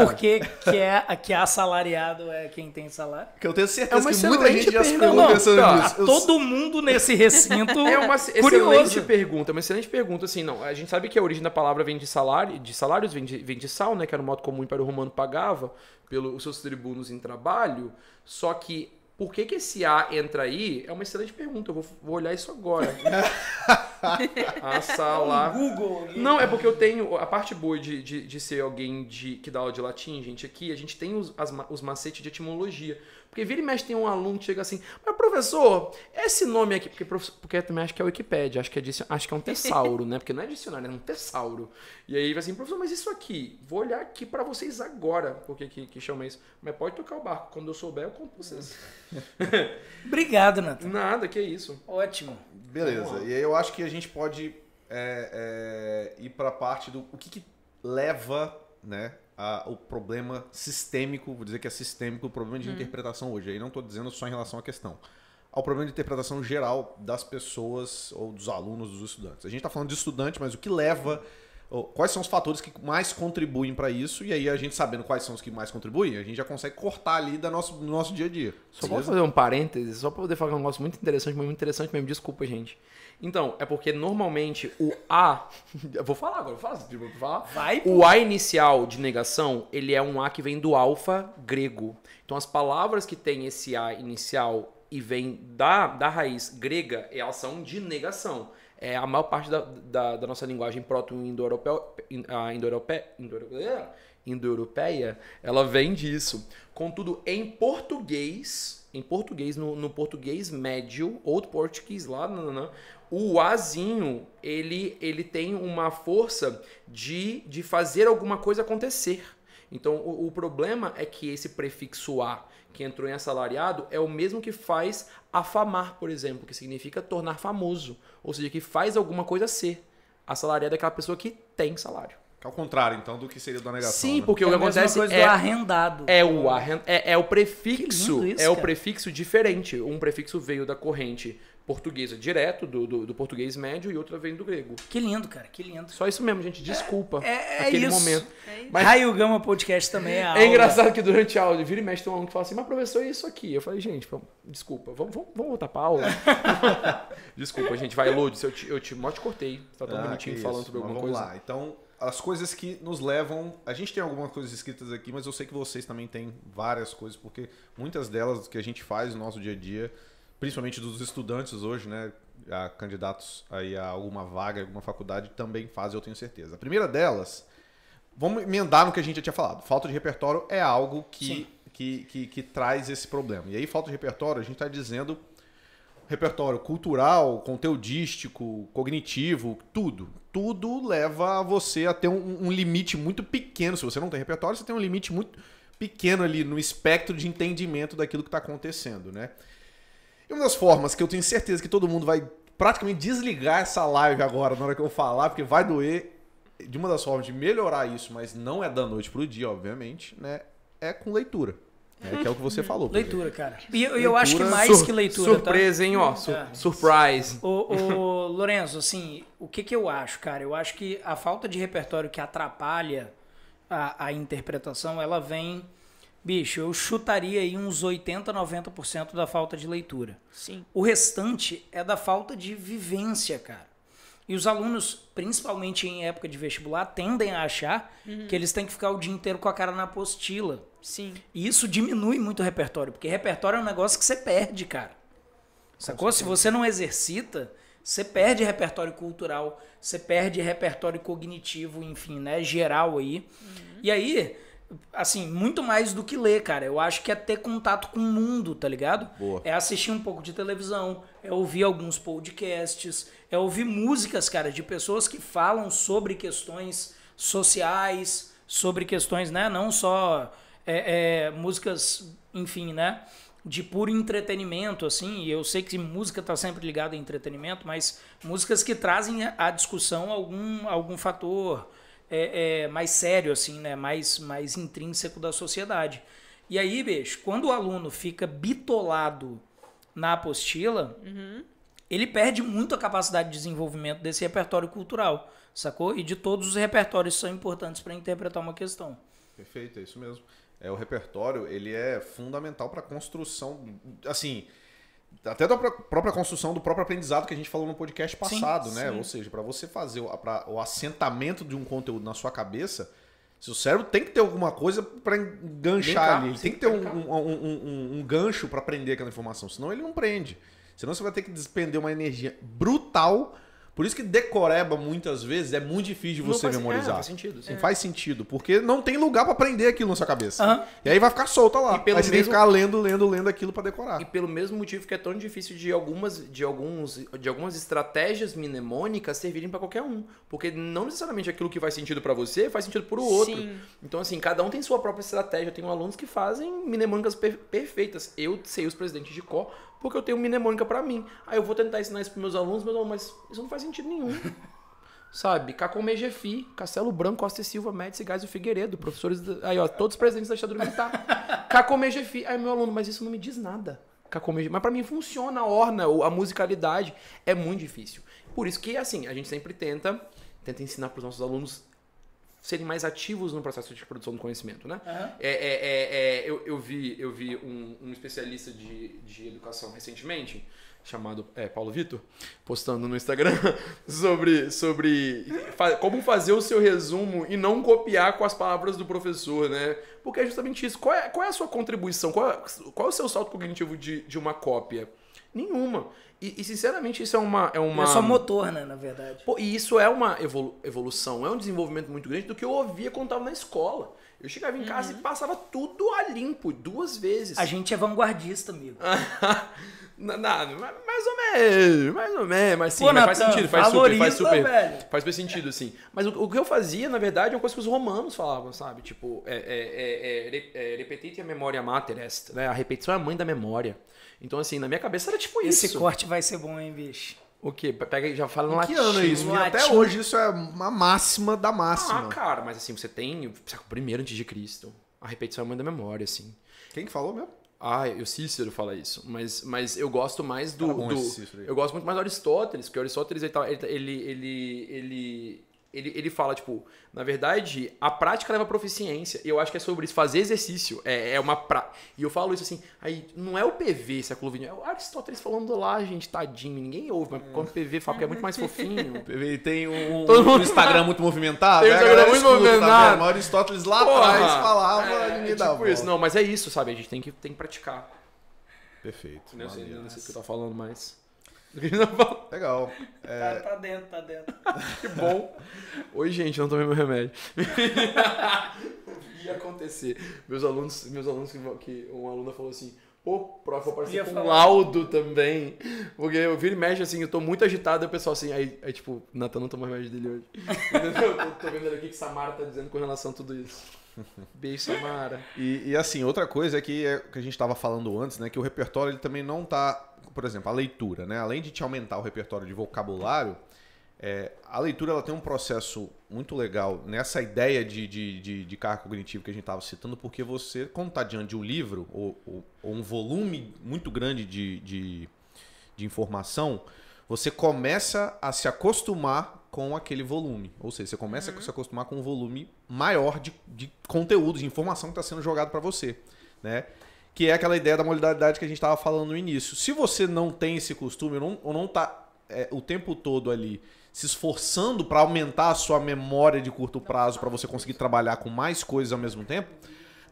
Porque que é que é assalariado é quem tem salário? Que eu tenho certeza é que muita gente já se pensando não, nisso. Todo mundo nesse recinto É uma curioso. excelente pergunta, é uma excelente pergunta assim, não, a gente sabe que a origem da palavra vem de salário, de salários vem de, vem de sal, né, que era um modo comum para o romano pagava pelos seus tribunos em trabalho, só que por que, que esse A entra aí? É uma excelente pergunta. Eu vou, vou olhar isso agora. a sala. É Google. Não, é porque eu tenho. A parte boa de, de, de ser alguém de, que dá aula de latim, gente, aqui, a gente tem os, as, os macetes de etimologia. Porque vira e mexe tem um aluno que chega assim, mas professor, esse nome aqui, porque, porque também acho que é Wikipedia acho que é, acho que é um tesauro, né? Porque não é dicionário, é um tesauro. E aí vai assim, professor, mas isso aqui, vou olhar aqui para vocês agora, porque que, que chama isso. Mas pode tocar o barco, quando eu souber eu conto pra vocês. Obrigado, Nathan. Nada, que isso. Ótimo. Beleza, e aí eu acho que a gente pode é, é, ir para a parte do o que, que leva né, a, o problema sistêmico, vou dizer que é sistêmico, o problema de hum. interpretação hoje. Aí não estou dizendo só em relação à questão, ao problema de interpretação geral das pessoas ou dos alunos, dos estudantes. A gente está falando de estudante, mas o que leva, quais são os fatores que mais contribuem para isso? E aí a gente sabendo quais são os que mais contribuem, a gente já consegue cortar ali da nosso, do nosso dia a dia. Só posso fazer um parêntese, só para poder falar um negócio muito interessante, muito interessante mesmo. Desculpa, gente. Então, é porque normalmente o A. Eu vou falar agora, faço, falar, tipo, vou falar. Vai, o A inicial de negação, ele é um A que vem do alfa grego. Então, as palavras que tem esse A inicial e vem da, da raiz grega, elas são de negação. É a maior parte da, da, da nossa linguagem proto-indo-europeia. É, indo-europeia, ela vem disso. Contudo, em português, em português, no, no português médio, ou português lá, não, não, não, o Azinho, ele, ele tem uma força de, de fazer alguma coisa acontecer. Então, o, o, problema é que esse prefixo A, que entrou em assalariado, é o mesmo que faz afamar, por exemplo, que significa tornar famoso. Ou seja, que faz alguma coisa ser. Assalariado é aquela pessoa que tem salário. Ao é contrário, então, do que seria da negação. Sim, né? porque o é que acontece é arrendado. É o arren é, é o prefixo, isso, é cara. o prefixo diferente. Um prefixo veio da corrente portuguesa direto, do, do, do, português médio, e outra vem do grego. Que lindo, cara, que lindo. Só isso mesmo, gente. Desculpa. É, é, é aquele isso. momento. É isso. Mas... Raio Gama Podcast também é É engraçado que durante a aula, vira e mexe, tem um aluno que fala assim, mas professor, é isso aqui. Eu falei, gente, desculpa, vamos, vamos, vamos voltar pra aula. desculpa, gente. Vai, Lourdes, eu te, eu te, mal te cortei. Tá tão ah, bonitinho falando isso. sobre alguma vamos coisa. Vamos lá, então... As coisas que nos levam. A gente tem algumas coisas escritas aqui, mas eu sei que vocês também têm várias coisas, porque muitas delas que a gente faz no nosso dia a dia principalmente dos estudantes hoje, né, a candidatos aí a alguma vaga, alguma faculdade também fazem, eu tenho certeza. A primeira delas, vamos emendar no que a gente já tinha falado. Falta de repertório é algo que, que, que, que, traz esse problema. E aí, falta de repertório, a gente está dizendo repertório cultural, conteudístico, cognitivo, tudo. Tudo leva a você a ter um, um limite muito pequeno. Se você não tem repertório, você tem um limite muito pequeno ali no espectro de entendimento daquilo que está acontecendo, né? uma das formas que eu tenho certeza que todo mundo vai praticamente desligar essa live agora na hora que eu falar, porque vai doer. De uma das formas de melhorar isso, mas não é da noite pro dia, obviamente, né? É com leitura. É, que é o que você uhum. falou. Leitura, cara. E eu, leitura, eu, acho que mais que leitura. Tá? Surpresa, tá? hein? Ó, hum, sur é. surprise. O, o Lorenzo, assim, o que, que eu acho, cara? Eu acho que a falta de repertório que atrapalha a, a interpretação, ela vem bicho, eu chutaria aí uns 80, 90% da falta de leitura. Sim. O restante é da falta de vivência, cara. E os alunos, principalmente em época de vestibular, tendem a achar uhum. que eles têm que ficar o dia inteiro com a cara na apostila. Sim. E isso diminui muito o repertório, porque repertório é um negócio que você perde, cara. Sacou? Se você não exercita, você perde repertório cultural, você perde repertório cognitivo, enfim, né? Geral aí. Uhum. E aí, assim, muito mais do que ler, cara. Eu acho que é ter contato com o mundo, tá ligado? Boa. É assistir um pouco de televisão, é ouvir alguns podcasts, é ouvir músicas, cara, de pessoas que falam sobre questões sociais, sobre questões, né? Não só é, é, músicas, enfim, né? De puro entretenimento, assim. E eu sei que música tá sempre ligada a entretenimento, mas músicas que trazem à discussão algum, algum fator é, é, mais sério, assim, né? mais, mais intrínseco da sociedade. E aí, bicho, quando o aluno fica bitolado na apostila, uhum. ele perde muito a capacidade de desenvolvimento desse repertório cultural, sacou? E de todos os repertórios que são importantes para interpretar uma questão. Perfeito, é isso mesmo. É, o repertório, ele é fundamental para a construção, assim, até da própria construção do próprio aprendizado que a gente falou no podcast passado, sim, né? Sim. Ou seja, para você fazer o, pra, o assentamento de um conteúdo na sua cabeça, seu cérebro tem que ter alguma coisa para enganchar cá, ali, sim, tem que ter um, um, um, um gancho para aprender aquela informação, senão ele não prende. Senão você vai ter que despender uma energia brutal por isso que decoreba muitas vezes é muito difícil de você faz, é, memorizar. É, faz sentido. Sim. É. Faz sentido, porque não tem lugar para aprender aquilo na sua cabeça. Uhum. E aí vai ficar solta lá. E pelo aí você mesmo... tem que ficar lendo, lendo, lendo aquilo para decorar. E pelo mesmo motivo que é tão difícil de algumas de alguns de algumas estratégias mnemônicas servirem para qualquer um, porque não necessariamente aquilo que faz sentido para você faz sentido para o outro. Sim. Então assim, cada um tem sua própria estratégia. Eu tenho alunos que fazem mnemônicas per perfeitas. Eu sei os presidentes de cor porque eu tenho mnemônica para mim. Aí eu vou tentar ensinar isso para meus alunos, mas, não, mas isso não faz sentido nenhum. Sabe? Cacomé Gefi, Castelo Branco, Costa e Silva, Médici, Gás e Figueiredo, professores. Da... Aí, ó, todos presentes da Estado Militar. Cacomé Gefi. Aí, meu aluno, mas isso não me diz nada. Cacomé Mas para mim funciona a orna, a musicalidade. É muito difícil. Por isso que, assim, a gente sempre tenta, tenta ensinar para os nossos alunos serem mais ativos no processo de produção do conhecimento, né? Uhum. É, é, é, eu, eu, vi, eu vi um, um especialista de, de educação recentemente, chamado é, Paulo Vitor, postando no Instagram sobre, sobre como fazer o seu resumo e não copiar com as palavras do professor, né? Porque é justamente isso. Qual é, qual é a sua contribuição? Qual, é, qual é o seu salto cognitivo de, de uma cópia? Nenhuma. E, e, sinceramente, isso é uma. É, uma... é só motor, né, na verdade. Pô, e isso é uma evolu evolução, é um desenvolvimento muito grande do que eu ouvia quando tava na escola. Eu chegava em casa uhum. e passava tudo a limpo, duas vezes. A gente é vanguardista, amigo. não, mais ou menos, mais ou menos, mas sim, Pô, mas faz sentido, faz super, faz super. Velho. Faz super sentido, sim. Mas o, o, que eu fazia, na verdade, é uma coisa que os romanos falavam, sabe? Tipo, é, é, é, é, é repetite a memória mater est, né? A repetição é a mãe da memória. Então, assim, na minha cabeça era tipo isso. Esse corte vai ser bom, hein, bicho? O quê? Pega, já fala no latim. Que ano é isso? E até hoje isso é uma máxima da máxima. Ah, cara, mas assim, você tem o primeiro antes de Cristo. A repetição é mãe da memória, assim. Quem que falou mesmo? Ah, o Cícero fala isso, mas, mas eu gosto mais do, do eu gosto muito mais do Aristóteles, porque o Aristóteles ele, tá, ele, ele, ele ele, ele fala, tipo, na verdade, a prática leva a proficiência. E eu acho que é sobre isso. Fazer exercício é, é uma E eu falo isso assim, aí não é o PV século XX, é o Aristóteles falando lá, gente, tadinho, ninguém ouve, mas quando o PV fala que é muito mais fofinho. O PV tem um, Todo mundo... Instagram muito movimentado. Tem um é, Instagram é, muito escuta, tá movimentado. Tá Aristóteles lá atrás falava, é, ninguém é tipo dava. Isso. Não, mas é isso, sabe? A gente tem que, tem que praticar. Perfeito. Não sei, não sei o que eu tô falando, mas. Legal. Tá, é... Tá, tá, dentro, tá dentro. que bom. Oi, gente, não tomei meu remédio. Ia acontecer. Meus alunos, meus alunos que, que uma aluna falou assim: Pô, prof, eu apareci com um laudo também. Porque eu vi e mexe assim, eu tô muito agitado, e o pessoal assim, aí, aí tipo, Natan não tomou remédio dele hoje. eu tô vendo ali o que Samara tá dizendo com relação a tudo isso. Beijo, Samara. E, e assim, outra coisa é que, é, que a gente tava falando antes, né? Que o repertório ele também não tá por exemplo, a leitura, né? Além de te aumentar o repertório de vocabulário, é, a leitura ela tem um processo muito legal nessa ideia de, de, de, de carga cognitiva que a gente estava citando, porque você, quando está diante de um livro ou, ou, ou, um volume muito grande de, de, de informação, você começa a se acostumar com aquele volume. Ou seja, você começa uhum. a se acostumar com um volume maior de, de conteúdo, de informação que está sendo jogado para você. Né? que é aquela ideia da modalidade que a gente estava falando no início. Se você não tem esse costume, não, ou não está é, o tempo todo ali se esforçando para aumentar a sua memória de curto prazo para você conseguir trabalhar com mais coisas ao mesmo tempo,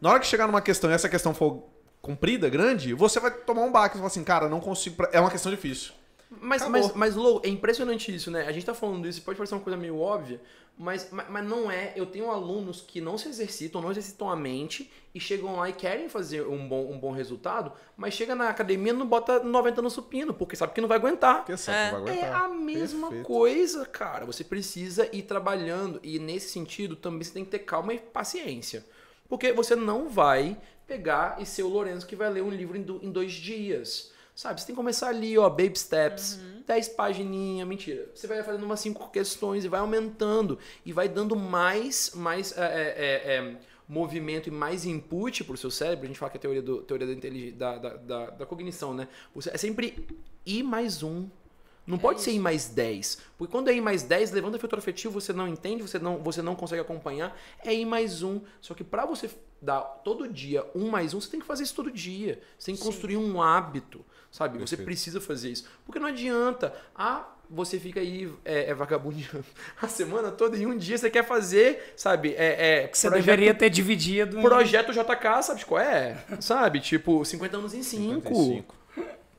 na hora que chegar numa questão e essa questão for comprida, grande, você vai tomar um baque e falar assim, cara, não consigo. Pra... É uma questão difícil. Mas, mas, mas Lou, é impressionante isso, né? A gente tá falando isso, pode parecer uma coisa meio óbvia, mas, mas, mas, não é. Eu tenho alunos que não se exercitam, não exercitam a mente e chegam lá e querem fazer um bom, um bom resultado, mas chega na academia e não bota 90 no supino, porque sabe que não vai aguentar. Porque sabe é. que não vai é, é aguentar. É a mesma Perfeito. coisa, cara. Você precisa ir trabalhando e nesse sentido também você tem que ter calma e paciência. Porque você não vai pegar e ser o Lourenço que vai ler um livro em dois dias Sabe, você tem que começar ali, ó, baby steps, uhum. 10 mentira. Você vai fazendo umas 5 questões e vai aumentando e vai dando mais, mais é, é, é, é, movimento e mais input pro seu cérebro. A gente fala que é a teoria, do, teoria da, da, da, da, da cognição, né? É sempre I mais um, não é pode isso. ser I mais 10. Porque quando é I mais 10, levando o filtro afetivo, você não entende, você não, você não consegue acompanhar. É I mais 1. Só que para você dar todo dia 1 mais 1, você tem que fazer isso todo dia. Você tem que Sim. construir um hábito sabe? Perfeito. Você precisa fazer isso. Porque não adianta. Ah, você fica aí é, é vagabundando a semana toda e um dia você quer fazer, sabe? É, é que você projeto, deveria ter dividido. Projeto JK, sabe qual é? sabe? Tipo, 50 anos em 5.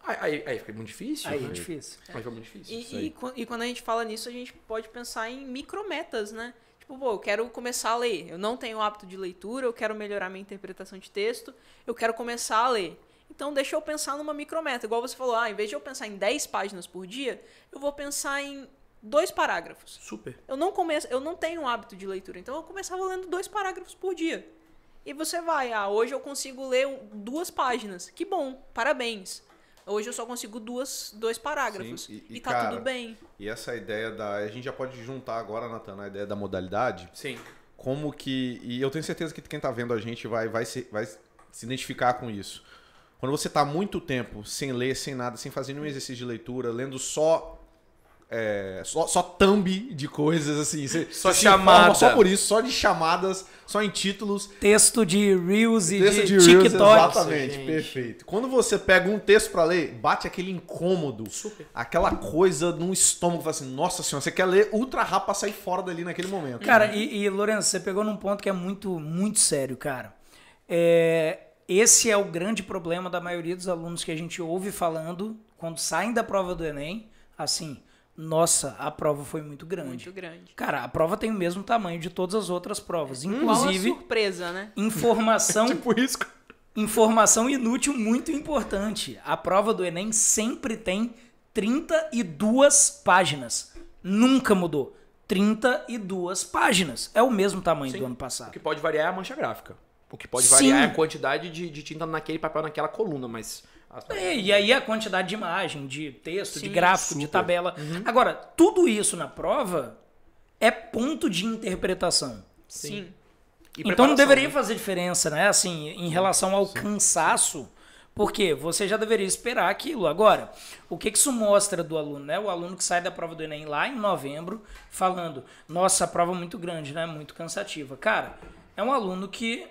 Aí, aí, aí, fica muito difícil. Aí é difícil. Aí fica muito difícil. E, e, e quando a gente fala nisso, a gente pode pensar em micrometas, né? Tipo, pô, eu quero começar a ler. Eu não tenho hábito de leitura, eu quero melhorar minha interpretação de texto, eu quero começar a ler. Então deixa eu pensar numa micrometa. Igual você falou, ah, em vez de eu pensar em 10 páginas por dia, eu vou pensar em dois parágrafos. Super. Eu não começo, eu não tenho hábito de leitura, então eu começava lendo dois parágrafos por dia. E você vai, ah, hoje eu consigo ler duas páginas. Que bom, parabéns. Hoje eu só consigo duas, dois parágrafos. Sim, e, e, tá cara, tudo bem. E essa ideia da. A gente já pode juntar agora, Natan, a ideia da modalidade. Sim. Como que. E eu tenho certeza que quem tá vendo a gente vai, vai, se, vai se identificar com isso. Quando você está muito tempo sem ler, sem nada, sem fazer nenhum exercício de leitura, lendo só é, só, só thumb de coisas, assim. Você, só você chamada. Só por isso, só de chamadas, só em títulos. Texto de Reels e texto de, de exatamente, gente. perfeito. Quando você pega um texto para ler, bate aquele incômodo, Super. aquela coisa no estômago, assim, nossa senhora, você quer ler ultra rápido pra sair fora dali naquele momento. Cara, né? e, e Lourenço, você pegou num ponto que é muito, muito sério, cara. É, esse é o grande problema da maioria dos alunos que a gente ouve falando quando saem da prova do Enem, assim, nossa, a prova foi muito grande. Muito grande. Cara, a prova tem o mesmo tamanho de todas as outras provas, hum. inclusive hum, surpresa, né? Informação tipo isso. Informação inútil muito importante. A prova do Enem sempre tem 32 páginas. Nunca mudou. 32 páginas. É o mesmo tamanho Sim, do ano passado. O que pode variar é a mancha gráfica. O que pode variar Sim. é a quantidade de, de, tinta naquele papel, naquela coluna, mas. É, e aí a quantidade de imagem, de texto, Sim, de gráfico, super. de tabela. Uhum. Agora, tudo isso na prova é ponto de interpretação. Sim. então não deveria né? fazer diferença, né? Assim, em relação ao Sim. cansaço. Porque você já deveria esperar aquilo. Agora, o que, que isso mostra do aluno, né? O aluno que sai da prova do Enem lá em novembro, falando, nossa, a prova é muito grande, né? Muito cansativa. Cara, é um aluno que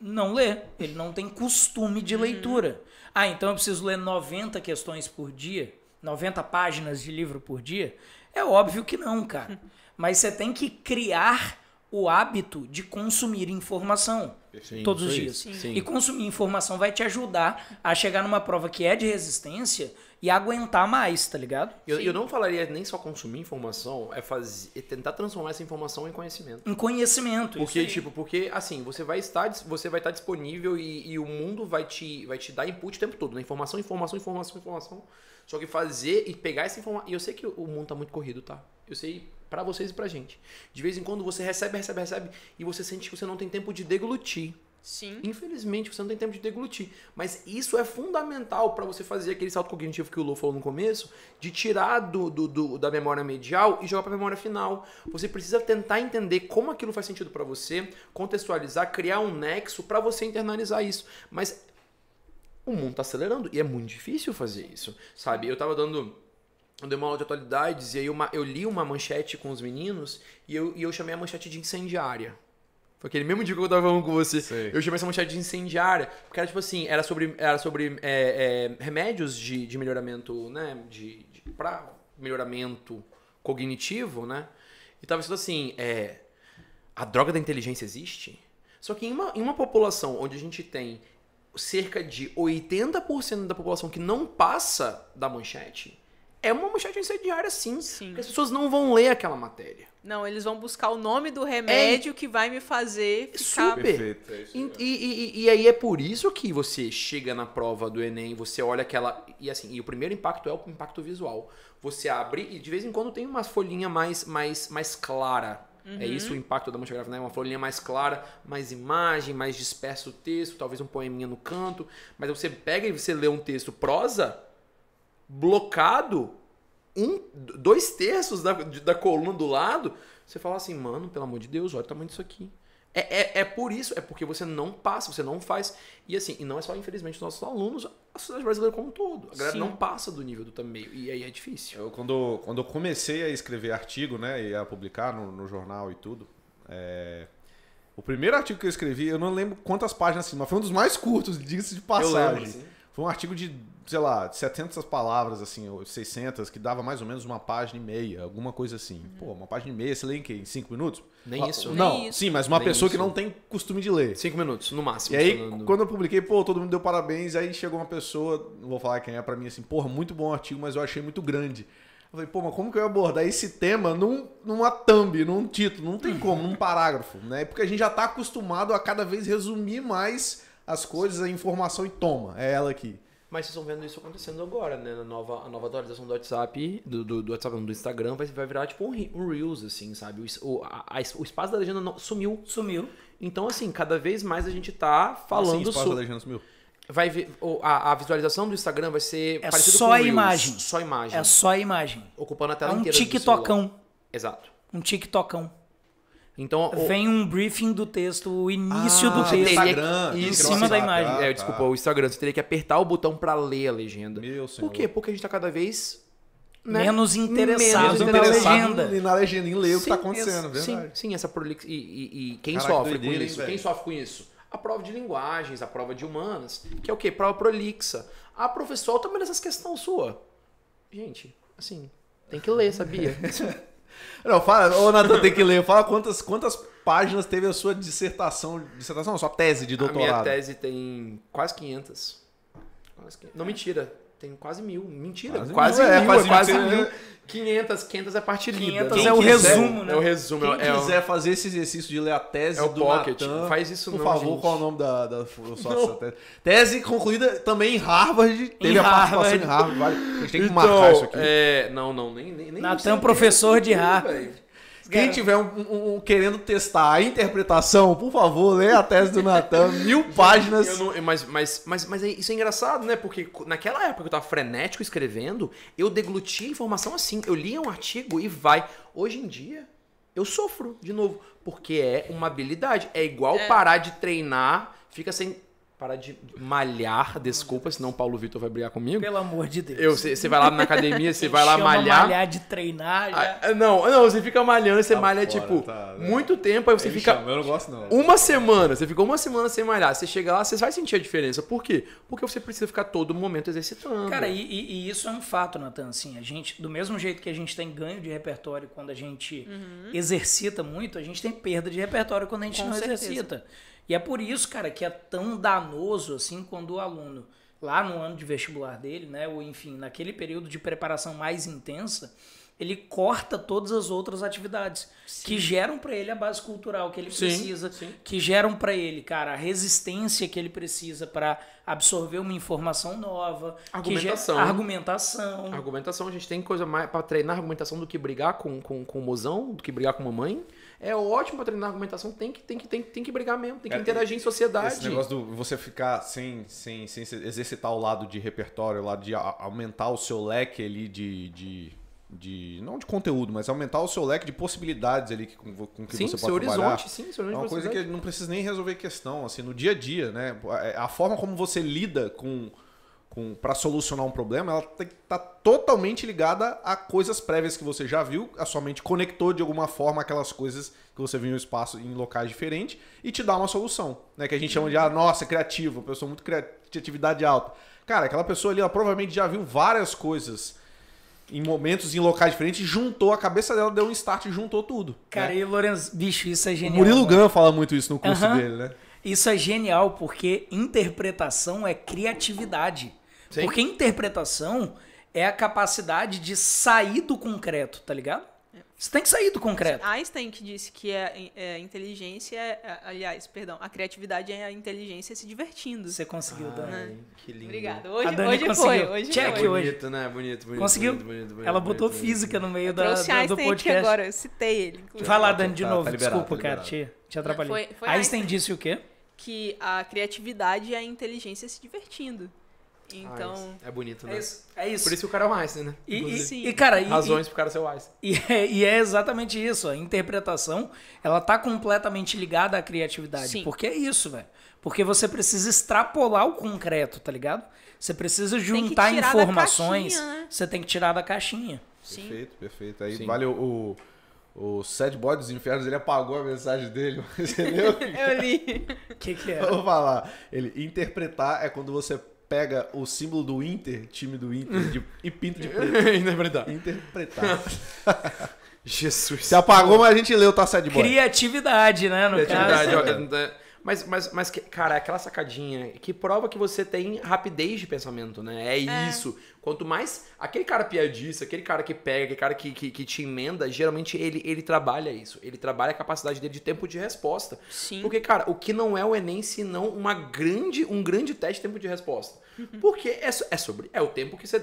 não lê. Ele não tem costume de uhum. leitura. Ah, então eu preciso ler 90 questões por dia, 90 páginas de livro por dia? É óbvio que não, cara. Mas você tem que criar o hábito de consumir informação Sim, todos os dias. Sim. E consumir informação vai te ajudar a chegar numa prova que é de resistência e aguentar mais, tá ligado? Eu, eu, não falaria nem só consumir informação, é fazer, é tentar transformar essa informação em conhecimento. Em conhecimento, porque tipo, porque assim você vai estar, você vai estar disponível e, e, o mundo vai te, vai te dar input o tempo todo, né? Informação, informação, informação, informação. Só que fazer e pegar essa informação. E eu sei que o mundo tá muito corrido, tá? Eu sei para vocês e pra gente. De vez em quando você recebe, recebe, recebe e você sente que você não tem tempo de deglutir. Sim. Infelizmente, você não tem tempo de deglutir. Mas isso é fundamental para você fazer aquele salto cognitivo que o Lou falou no começo, de tirar do, do, do da memória medial e jogar para memória final. Você precisa tentar entender como aquilo faz sentido para você, contextualizar, criar um nexo para você internalizar isso. Mas o mundo está acelerando e é muito difícil fazer isso, sabe? Eu estava dando eu dei uma aula de atualidades e aí uma, eu li uma manchete com os meninos e eu, e eu chamei a manchete de incendiária. Foi aquele mesmo dia que eu tava falando com você. Eu chamei essa manchete de incendiária. Porque era tipo assim, era sobre, era sobre é, é, remédios de, de melhoramento, né? De, de, pra melhoramento cognitivo, né? E tava escrito assim, é, a droga da inteligência existe? Só que em uma, em uma população onde a gente tem cerca de 80% da população que não passa da manchete, é uma manchete incendiária, sim. sim. as pessoas não vão ler aquela matéria. Não, eles vão buscar o nome do remédio é... que vai me fazer ficar... Super. Perfeito, é e, e, e, aí é por isso que você chega na prova do Enem, você olha aquela... E assim, e o primeiro impacto é o impacto visual. Você abre e de vez em quando tem uma folhinha mais, mais, mais clara. É uhum. É isso o impacto da mancha gráfica, né? Uma folhinha mais clara, mais imagem, mais disperso o texto, talvez um poeminha no canto. Mas você pega e você lê um texto prosa blocado um, dois terços da, da coluna do lado, você fala assim, mano, pelo amor de Deus, olha o tamanho disso aqui. É, é, é por isso, é porque você não passa, você não faz. E assim, e não é só, infelizmente, os nossos alunos, a sociedade brasileira como um todo. A galera Sim. não passa do nível do tamanho, e aí é difícil. Eu, quando, quando eu comecei a escrever artigo, né, e a publicar no, no jornal e tudo, é... o primeiro artigo que eu escrevi, eu não lembro quantas páginas, assim, mas foi um dos mais curtos, diga-se de passagem. Lembro, Foi um artigo de sei lá, 700 palavras, assim, ou 600, que dava mais ou menos uma página e meia, alguma coisa assim. Uhum. Pô, uma página e meia, você lê em, quê? em cinco minutos? Nem ah, isso. Não, Nem sim, mas uma Nem pessoa isso. que não tem costume de ler. Cinco minutos, no máximo. E aí, falando... quando eu publiquei, pô, todo mundo deu parabéns, aí chegou uma pessoa, não vou falar quem é, para mim, assim, porra, muito bom artigo, mas eu achei muito grande. Eu falei, pô, mas como que eu ia abordar esse tema num, numa thumb, num título? Não tem como, num parágrafo, né? Porque a gente já tá acostumado a cada vez resumir mais as coisas, a informação e toma, é ela aqui. Mas vocês estão vendo isso acontecendo agora, né? Na nova, a nova atualização do WhatsApp, do, do, do WhatsApp, do Instagram, vai, vai virar tipo um, um Reels, assim, sabe? O, o a, o espaço da legenda não, sumiu. Sumiu. Então, assim, cada vez mais a gente tá falando sobre. Assim, o espaço da legenda sumiu. Vai ver, a, a, visualização do Instagram vai ser é parecido só com Reels, imagem. Só imagem. É só a imagem. Ocupando a tela é um inteira. Um TikTokão. Exato. Um TikTokão. Então, Vem o... um briefing do texto, o início ah, do texto. Instagram, que... Em cima da tá, tá, imagem. Tá, é, desculpa, o Instagram. Você teria que apertar o botão para ler a legenda. Meu senhor. Por quê? Porque a gente tá cada vez né? menos interessado, menos interessado na legenda. E na legenda, em ler sim, o que está acontecendo, sim, verdade. Sim, essa prolix... E, e, e quem Caraca, sofre doideira, com isso? Quem sofre com isso? A prova de linguagens, a prova de humanas, que é o quê? Prova prolixa. Ah, professor, também nessas é questões sua. Gente, assim, tem que ler, sabia? Não, fala, ô Natan, tem que ler. Fala quantas, quantas páginas teve a sua dissertação, dissertação, sua tese de doutorado. A minha tese tem quase 500. Quase 500. Não, mentira. Tem quase mil. Mentira, quase, quase mil. É, quase, é, quase mil. mil. É. 500, 500 é parte lida. 500 né? é o quiser, resumo, né? É o resumo. Quem é quiser fazer esse exercício de ler a tese é o do pocket, faz isso por não, favor, gente. qual é o nome da, da, tese? Tese concluída também em Harvard, teve a participação em Harvard. Vale. A gente tem que então, marcar isso aqui. É, não, não, nem... nem, nem Natan, é professor de Harvard. Quem tiver um, um, um, querendo testar a interpretação, por favor, lê a tese do Natan, mil páginas. Não, mas, mas, mas, mas é, isso é engraçado, né? Porque naquela época que eu tava frenético escrevendo, eu deglutia informação assim. Eu lia um artigo e vai. Hoje em dia, eu sofro de novo. Porque é uma habilidade. É igual é. parar de treinar, fica sem Parar de malhar, desculpa, senão Paulo Vitor vai brigar comigo. Pelo amor de Deus. Você vai lá na academia, você vai lá malhar. malhar de treinar. Já... Ah, é, não, não, você fica malhando, você tá malha, fora, tipo, tá, né? muito tempo, aí você Ele fica. Chama, eu não gosto, não. Uma semana, você ficou uma semana sem malhar. Você chega lá, você vai sentir a diferença. Por quê? Porque você precisa ficar todo momento exercitando. Cara, e, e, e isso é um fato, Natan. Assim, a gente, do mesmo jeito que a gente tem ganho de repertório quando a gente uhum. exercita muito, a gente tem perda de repertório quando a gente Com não certeza. exercita. E é por isso, cara, que é tão danoso assim quando o aluno, lá no ano de vestibular dele, né, ou enfim, naquele período de preparação mais intensa, ele corta todas as outras atividades sim. que geram para ele a base cultural que ele sim, precisa, sim. que geram para ele, cara, a resistência que ele precisa para absorver uma informação nova, argumentação, argumentação. Argumentação, a gente tem coisa mais para treinar argumentação do que brigar com com, com o mozão, do que brigar com a mamãe é ótimo para treinar argumentação, tem que, tem, que, tem, tem que brigar mesmo, tem que é, interagir em sociedade. Esse negócio do você ficar sem, sem, sem exercitar o lado de repertório, o lado de aumentar o seu leque ali de, de de não de conteúdo, mas aumentar o seu leque de possibilidades ali que, com, com que sim, você pode trabalhar. Horizonte, sim, seu horizonte. É uma coisa que não precisa nem resolver questão, assim, no dia a dia, né? A forma como você lida com para solucionar um problema, ela tem que estar tá totalmente ligada a coisas prévias que você já viu, a sua mente conectou de alguma forma aquelas coisas que você viu no espaço em locais diferentes e te dá uma solução, né? Que a gente chama de, ah, nossa, criativo, pessoa muito criatividade alta. Cara, aquela pessoa ali, ela provavelmente já viu várias coisas em momentos, em locais diferentes, juntou a cabeça dela, deu um start e juntou tudo. Né? Cara, né? e Lourenço, bicho, isso é genial. O Murilo né? Gan fala muito isso no curso uh -huh. dele, né? Isso é genial porque interpretação é criatividade. Sim. Porque interpretação é a capacidade de sair do concreto, tá ligado? É. Você tem que sair do concreto. Einstein que disse que é, é, é inteligência, é, é, aliás, perdão, a criatividade é a inteligência se divertindo. Você conseguiu, Dani. que lindo. Obrigada. Hoje, hoje conseguiu. foi. Hoje Check foi. hoje. Bonito, né? Bonito, bonito. Conseguiu. Bonito, bonito, bonito, Ela botou física no meio da, do, do podcast. Aqui agora, eu citei ele. Inclusive. Vai lá, Dani, de novo. Tá, tá liberado, Desculpa, tá cara, te, te atrapalhei. Foi, foi Einstein, Einstein disse o quê? Que a criatividade é a inteligência se divertindo. Ah, então. Ah, é bonito, né? É isso. É isso. Por isso que o cara é o Einstein, né? E, e, e cara, e, razões para o cara ser o Einstein. É, e é, exatamente isso. A interpretação, ela tá completamente ligada à criatividade. Sim. Porque é isso, velho. Porque você precisa extrapolar o concreto, tá ligado? Você precisa juntar informações. Caixinha, né? Você tem que tirar da caixinha. Sim. Perfeito, perfeito. Aí Sim. vale o, o Sad Boy dos Infernos, ele apagou a mensagem dele, entendeu? Eu li. O que, que é? Vou falar. Ele interpretar é quando você pega o símbolo do Inter, time do Inter, de, e pinta de preto. Interpretar. É Interpretar. Jesus. Se apagou, mas a gente leu, tá, de Boy? Criatividade, né? No Criatividade, caso. olha. Mas, mas, mas, cara, é aquela sacadinha que prova que você tem rapidez de pensamento, né? É, é. isso. Quanto mais. Aquele cara piadista, aquele cara que pega, aquele cara que, que, que, te emenda, geralmente ele, ele trabalha isso. Ele trabalha a capacidade dele de tempo de resposta. Sim. Porque, cara, o que não é o Enem, senão uma grande, um grande teste de tempo de resposta. Uhum. Porque é, é sobre. É o tempo que você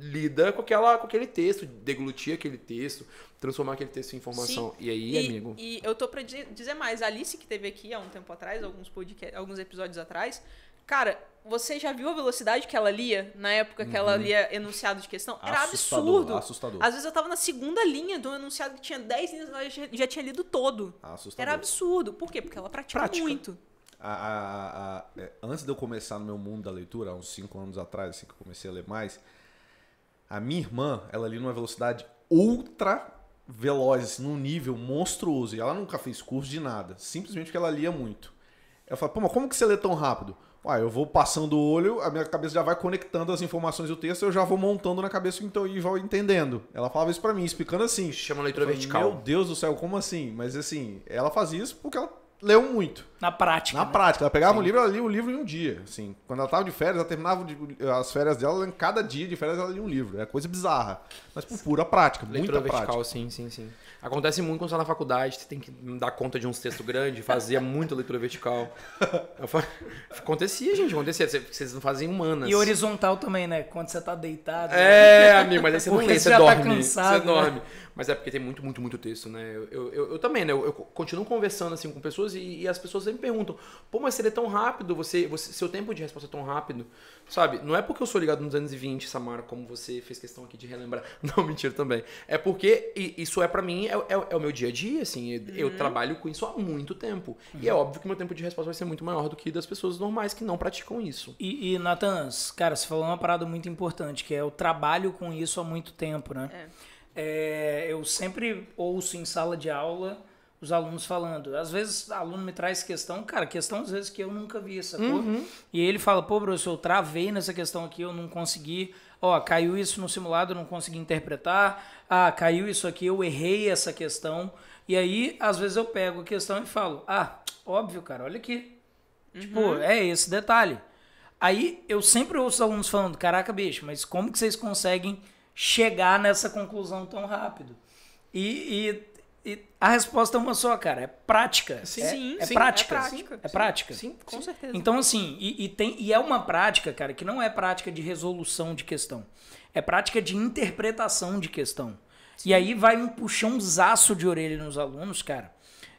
lida com, aquela, com aquele texto, deglutir aquele texto, transformar aquele texto em informação. Sim. E aí, e, amigo. E eu tô pra dizer mais, a Alice que teve aqui há um tempo atrás, alguns, podcast, alguns episódios atrás, cara, você já viu a velocidade que ela lia na época que uhum. ela lia enunciado de questão? Era assustador, absurdo. Assustador. Às vezes eu tava na segunda linha do enunciado que tinha 10 linhas, ela já, já tinha lido todo. Assustador. Era absurdo. Por quê? Porque ela pratica, Prática. muito. A, a, a, é, antes de eu começar no meu mundo da leitura, há uns 5 anos atrás, assim que eu comecei a ler mais, a minha irmã, ela ali numa velocidade ultra veloz, assim, num nível monstruoso. E ela nunca fez curso de nada, simplesmente porque ela lia muito. Ela fala, pô, mas como que você lê tão rápido? Uai, ah, eu vou passando o olho, a minha cabeça já vai conectando as informações do texto, eu já vou montando na cabeça então, e vou entendendo. Ela falava isso para mim, explicando assim. Chama leitura falei, vertical. Meu Deus do céu, como assim? Mas assim, ela fazia isso porque ela leu muito. Na prática. Na né? prática. Ela pegava Sim. um livro, ela lia o um livro em um dia. Assim, quando ela estava de férias, ela terminava de, as férias dela, em cada dia de férias ela lia um livro. É coisa bizarra. Mas por pura prática, Leitura muita vertical, prática. sim, sim, sim. Acontece muito quando você tá na faculdade, você tem que dar conta de uns textos grandes, fazia muita leitura vertical. Falo... Acontecia, gente, acontecia. Vocês não faziam humanas. E horizontal também, né? Quando você tá deitado. É, né? amigo, mas aí você Porque não lê, você, você tá dorme. Tá cansado, você né? dorme. Mas é porque tem muito, muito, muito texto, né? Eu, eu, eu também, né? Eu, eu, continuo conversando assim com pessoas e, e, as pessoas sempre perguntam: pô, mas seria tão rápido, você, você, seu tempo de resposta é tão rápido, sabe? Não é porque eu sou ligado nos anos 20, Samara, como você fez questão aqui de relembrar. Não, mentira também. É porque isso é para mim, é, é, é, o meu dia a dia, assim. Uhum. Eu trabalho com isso há muito tempo. Uhum. E é uhum. óbvio que meu tempo de resposta vai ser muito maior do que das pessoas normais que não praticam isso. E, e cara, você falou uma parada muito importante, que é o trabalho com isso há muito tempo, né? É. É, eu sempre ouço em sala de aula os alunos falando. Às vezes, o aluno me traz questão, cara, questão às vezes que eu nunca vi, sacou? Uhum. E ele fala, pô, professor, eu travei nessa questão aqui, eu não consegui. Ó, caiu isso no simulado, eu não consegui interpretar. Ah, caiu isso aqui, eu errei essa questão. E aí, às vezes, eu pego a questão e falo, ah, óbvio, cara, olha aqui. Tipo, uhum. Tipo, é esse detalhe. Aí, eu sempre ouço os alunos falando, caraca, bicho, mas como que vocês conseguem chegar nessa conclusão tão rápido. E, e, e a resposta é uma só, cara. É prática. Sim, é, sim, é sim, é prática. É prática. É prática. Sim, com certeza. Então, assim, e, e, tem, e é uma prática, cara, que não é prática de resolução de questão. É prática de interpretação de questão. E aí vai um puxãozaço de orelha nos alunos, cara,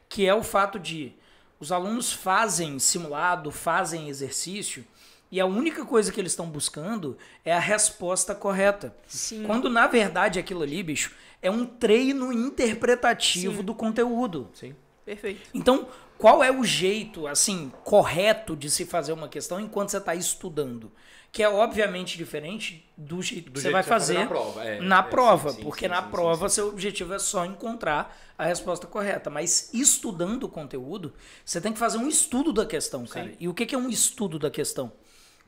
que é o fato de os alunos fazem simulado, fazem exercício, e a única coisa que eles estão buscando é a resposta correta. Sim. Quando na verdade aquilo ali, bicho, é um treino interpretativo Sim. do conteúdo. Sim. Perfeito. Então, qual é o jeito, assim, correto de se fazer uma questão enquanto você está estudando? Que é obviamente diferente do jeito do que jeito você vai que fazer, fazer na prova. É, na é, prova sim, porque sim, na sim, prova seu objetivo é só encontrar a resposta correta. Mas estudando o conteúdo, você tem que fazer um estudo da questão, cara. E o que é um estudo da questão?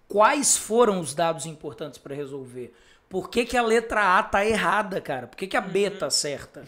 quais foram os dados importantes para resolver. Por que, que a letra A tá errada, cara? Por que, que a B uhum. tá certa?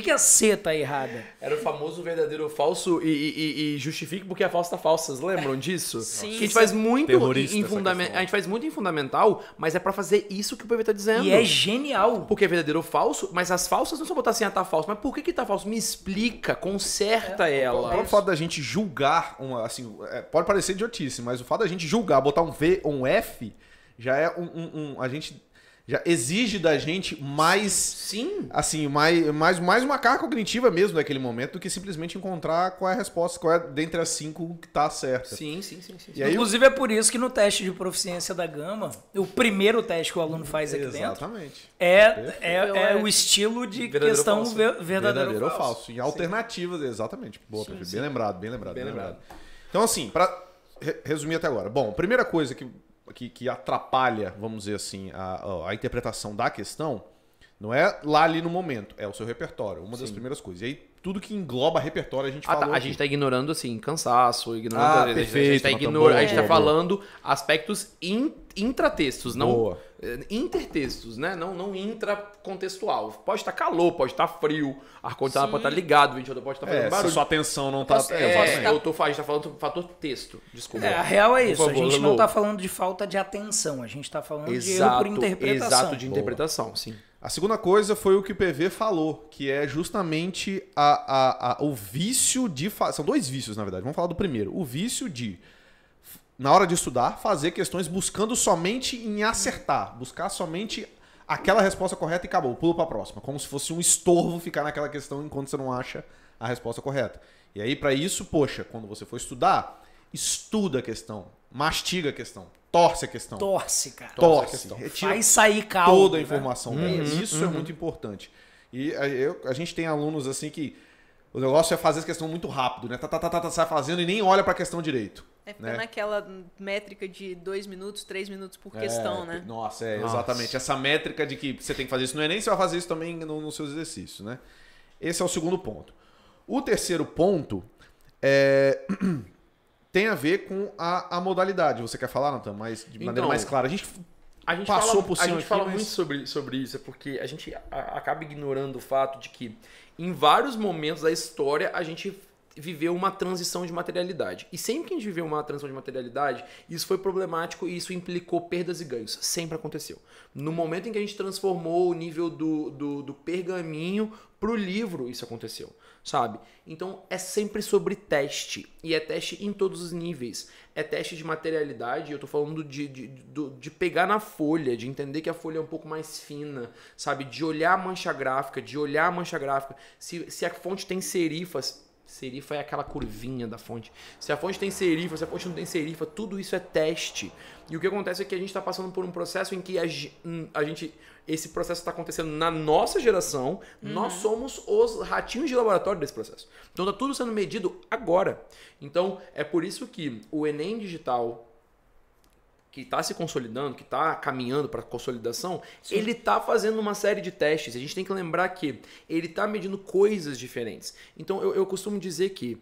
que, que a C tá errada? Era o famoso verdadeiro falso e, e, e justifique porque a falsa tá falsa. Vocês lembram disso? Sim. Que a gente faz muito em fundamental. A gente faz muito em fundamental, mas é para fazer isso que o PV tá dizendo. E é genial. Porque é verdadeiro ou falso, mas as falsas não são botar assim, ah, tá falso. Mas por que que tá falso? Me explica, conserta é. ela. O próprio fato da gente julgar, uma, assim, é, pode parecer idiotice, mas o fato da gente julgar, botar um V ou um F, já é um, um, um a gente já exige da gente mais sim assim mais mais mais uma carga cognitiva mesmo naquele momento do que simplesmente encontrar qual é a resposta qual é dentre as cinco que tá certa sim sim sim, sim. inclusive é por isso que no teste de proficiência da gama o primeiro teste que o aluno faz aqui exatamente. dentro é é, é o estilo de verdadeiro questão falso. verdadeiro, verdadeiro ou falso, falso. em alternativas sim. exatamente boa sim, sim, bem lembrado bem lembrado bem, bem lembrado. lembrado então assim para resumir até agora bom primeira coisa que que, que atrapalha, vamos dizer assim, a, a interpretação da questão, não é lá ali no momento, é o seu repertório, uma Sim. das primeiras coisas. E aí, tudo que engloba repertório a gente ah, tá. A gente está ignorando, assim, cansaço, ignorando. Ah, perfeito, a gente está ignorando. a gente tá, tá falando aspectos internos intratextos, não Boa. Eh, intertextos, né? Não, não intracontextual. Pode estar calor, pode estar frio, ar-condicionado pode estar ligado, o ventilador pode estar fazendo é, barulho. Se sua atenção não está. É, é eu tô a gente tá falando fator texto, desculpa. É, a real é isso. Favor, a gente não está falando de falta de atenção, a gente está falando exato, de erro por interpretação. Exato, de interpretação, Boa. sim. A segunda coisa foi o que o PV falou, que é justamente a, a, a o vício de. Fa... São dois vícios, na verdade. Vamos falar do primeiro. O vício de na hora de estudar, fazer questões buscando somente em acertar, buscar somente aquela resposta correta e acabou, pulo para a próxima, como se fosse um estorvo ficar naquela questão enquanto você não acha a resposta correta. E aí para isso, poxa, quando você for estudar, estuda a questão, mastiga a questão, torce a questão. Torce, cara. Torce, torce retira faz sair caldo, toda a né? informação. Né? Uhum, isso uhum. é, é uhum. muito importante. E a, é, eu, a gente tem alunos assim que o negócio é fazer a questão muito rápido, né? Tá, tá, tá, tá, tá sai fazendo e nem olha para a questão direito. É, ficar né? naquela métrica de dois minutos, três minutos por é, questão, é, né? Nossa, é, nossa. exatamente. Essa métrica de que você tem que fazer isso no Enem, é você vai fazer isso também nos seus exercícios, né? Esse é o segundo ponto. O terceiro ponto é... tem a ver com a, a, modalidade. Você quer falar, Natan? Mas de então, maneira mais clara. A gente, a gente passou fala, por cima A gente aqui, fala mas... muito sobre, sobre isso, é porque a gente acaba ignorando o fato de que em vários momentos da história a gente viveu uma transição de materialidade. E sempre que a gente viveu uma transição de materialidade, isso foi problemático e isso implicou perdas e ganhos. Sempre aconteceu. No momento em que a gente transformou o nível do, do, do pergaminho pro livro, isso aconteceu, sabe? Então é sempre sobre teste. E é teste em todos os níveis. É teste de materialidade, eu tô falando de, de, de, de pegar na folha, de entender que a folha é um pouco mais fina, sabe? De olhar a mancha gráfica, de olhar a mancha gráfica. Se, se a fonte tem serifas, Serifa é aquela curvinha da fonte. Se a fonte tem serifa, se a fonte não tem serifa, tudo isso é teste. E o que acontece é que a gente está passando por um processo em que a, hum, gente. Esse processo está acontecendo na nossa geração, uhum. nós somos os ratinhos de laboratório desse processo. Então está tudo sendo medido agora. Então é por isso que o Enem Digital, que está se consolidando, que está caminhando para consolidação, Sim. ele está fazendo uma série de testes. A gente tem que lembrar que ele está medindo coisas diferentes. Então eu, eu costumo dizer que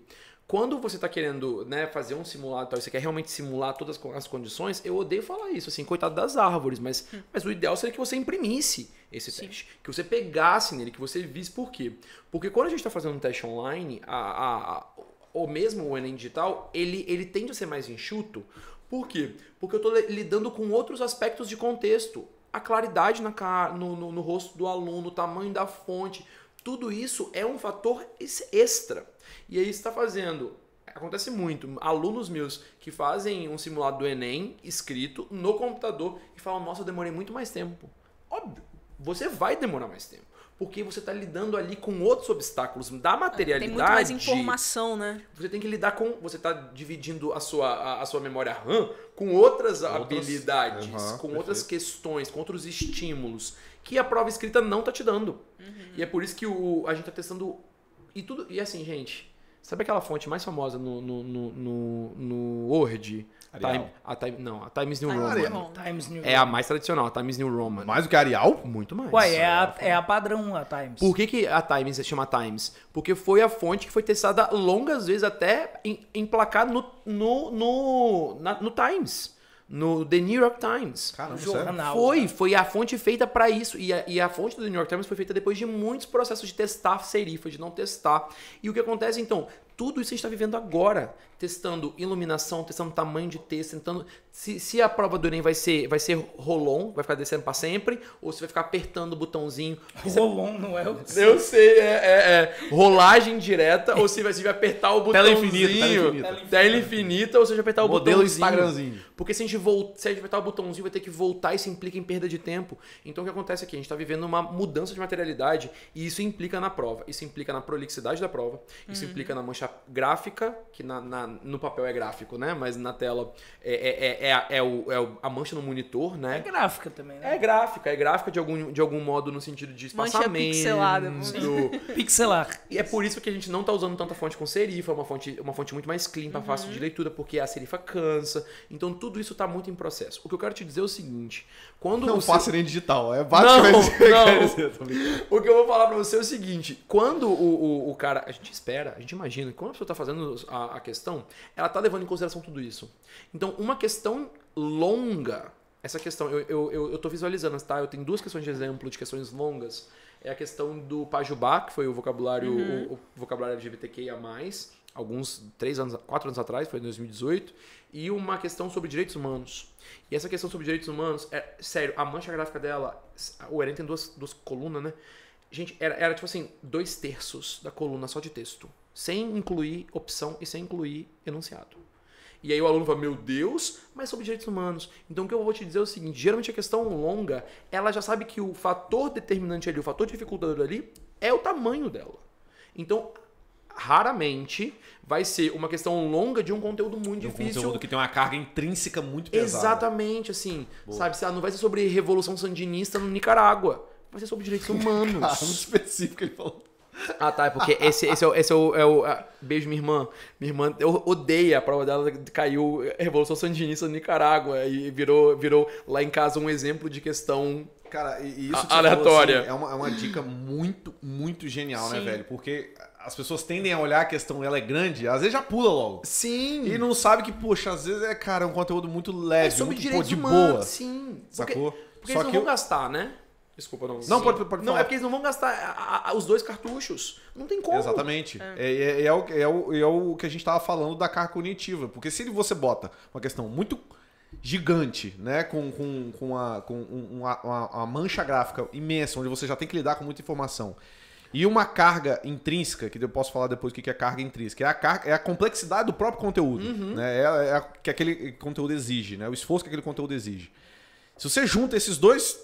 quando você está querendo né, fazer um simulado tal, você quer realmente simular todas as condições, eu odeio falar isso, assim, coitado das árvores, mas, hum. mas o ideal seria que você imprimisse esse Sim. teste, que você pegasse nele, que você visse por quê. Porque quando a gente está fazendo um teste online, a, a, a, ou mesmo o Enem digital, ele, ele tende a ser mais enxuto, por quê? Porque eu estou lidando com outros aspectos de contexto. A claridade na cara, no, no, no rosto do aluno, o tamanho da fonte, tudo isso é um fator extra. E aí está fazendo acontece muito. Alunos meus que fazem um simulado do Enem escrito no computador e falam: Nossa, eu demorei muito mais tempo. Óbvio, você vai demorar mais tempo porque você está lidando ali com outros obstáculos da materialidade. É, tem muito mais informação, né? Você tem que lidar com, você está dividindo a sua, a, a, sua memória RAM com outras, outras habilidades, uhum, com perfeito. outras questões, com outros estímulos que a prova escrita não está te dando. Uhum. E é por isso que o, a gente está testando e tudo e assim, gente, Sabe aquela fonte mais famosa no, no, no, no, Word? Time, a time, não, a Times New Roman. Times New é a mais tradicional, a Times New Roman. Mais do que a Arial? Muito mais. Ué, é a, é, é a padrão a Times. Por que, que a Times se chama Times? Porque foi a fonte que foi testada longas vezes até emplacar no, no, no, na, no Times no The New York Times. Caramba, jornal. Foi, foi a fonte feita para isso. E a, e a, fonte do The New York Times foi feita depois de muitos processos de testar serifa, de não testar. E o que acontece então? Tudo isso a gente está vivendo agora. Testando iluminação, testando tamanho de texto, tentando, se, se, a prova do Enem vai ser, vai ser rolon, vai ficar descendo para sempre, ou se vai ficar apertando o botãozinho. Rolon não é o que Eu sei, é, é, é, rolagem direta, ou se vai, se vai apertar o botãozinho. Tela infinita. Tela infinita, tela infinita, ou se ou seja, apertar Modelo o botãozinho. Instagramzinho. Porque se a gente volta, se a gente apertar o botãozinho, vai ter que voltar e isso implica em perda de tempo. Então o que acontece aqui? A gente está vivendo uma mudança de materialidade e isso implica na prova. Isso implica na prolixidade da prova, isso uhum. implica na mancha gráfica, que na, na, no papel é gráfico, né? Mas na tela é, é, é é, é, o, é a mancha no monitor, né? É gráfica também, né? É gráfica, é gráfica de algum, de algum modo no sentido de espaçamento. Mancha pixelada. Do... Pixelar. E é por isso que a gente não tá usando tanta fonte com serifa, é uma fonte, uma fonte muito mais clean, uhum. fácil de leitura, porque a serifa cansa. Então tudo isso tá muito em processo. O que eu quero te dizer é o seguinte, quando não é você... nem digital, é basicamente não, não. o que eu vou falar para você é o seguinte: quando o, o, o, cara. A gente espera, a gente imagina, quando a pessoa está fazendo a, a, questão, ela está levando em consideração tudo isso. Então, uma questão longa, essa questão, eu, eu, eu, eu tô visualizando, tá? Eu tenho duas questões de exemplo de questões longas. É a questão do Pajubá, que foi o vocabulário, uhum. o, o vocabulário LGBTQIA, alguns três anos, quatro anos atrás, foi em 2018 e uma questão sobre direitos humanos. E essa questão sobre direitos humanos, é, sério, a mancha gráfica dela, o Eren tem duas, duas colunas, né? Gente, era, era tipo assim, dois terços da coluna só de texto. Sem incluir opção e sem incluir enunciado. E aí o aluno fala, meu Deus, mas sobre direitos humanos. Então o que eu vou te dizer é o seguinte, geralmente a questão longa, ela já sabe que o fator determinante ali, o fator dificultador ali, é o tamanho dela. Então raramente vai ser uma questão longa de um conteúdo muito um difícil. Um conteúdo que tem uma carga intrínseca muito pesada. Exatamente, assim. Boa. Sabe, não vai ser sobre revolução sandinista no Nicarágua. Vai ser sobre direitos humanos. Caso específico ele falou. Ah, tá. É porque esse, esse, é, o, esse é o. É o a... Ah, beijo, minha irmã. Minha irmã eu odeia a prova dela. Caiu eh, Revolução Sandinista no Nicarágua e virou, virou lá em casa um exemplo de questão. Cara, e isso a, aleatória. Falou, assim, é, uma, é uma dica muito, muito genial, né, Sim. né, velho? Porque as pessoas tendem a olhar a questão, ela é grande, às vezes já pula logo. Sim. E não sabe que, poxa, às vezes é, cara, um conteúdo muito leve, é sobre muito pô, de boa. Sim. Sacou? Porque, porque Só eles não vão eu... gastar, né? Desculpa, não. Não, pode, pode Não, é porque eles não vão gastar a, a, os dois cartuchos. Não tem como. Exatamente. É, é, é, é o, é, o, é o que a gente estava falando da carga cognitiva. Porque se você bota uma questão muito gigante, né? Com, com, com, a, com uma, uma, uma mancha gráfica imensa, onde você já tem que lidar com muita informação e uma carga intrínseca, que eu posso falar depois o que é carga intrínseca, é a, é a complexidade do próprio conteúdo, uhum. né? É, a, é a, que aquele conteúdo exige, né? O esforço que aquele conteúdo exige. Se você junta esses dois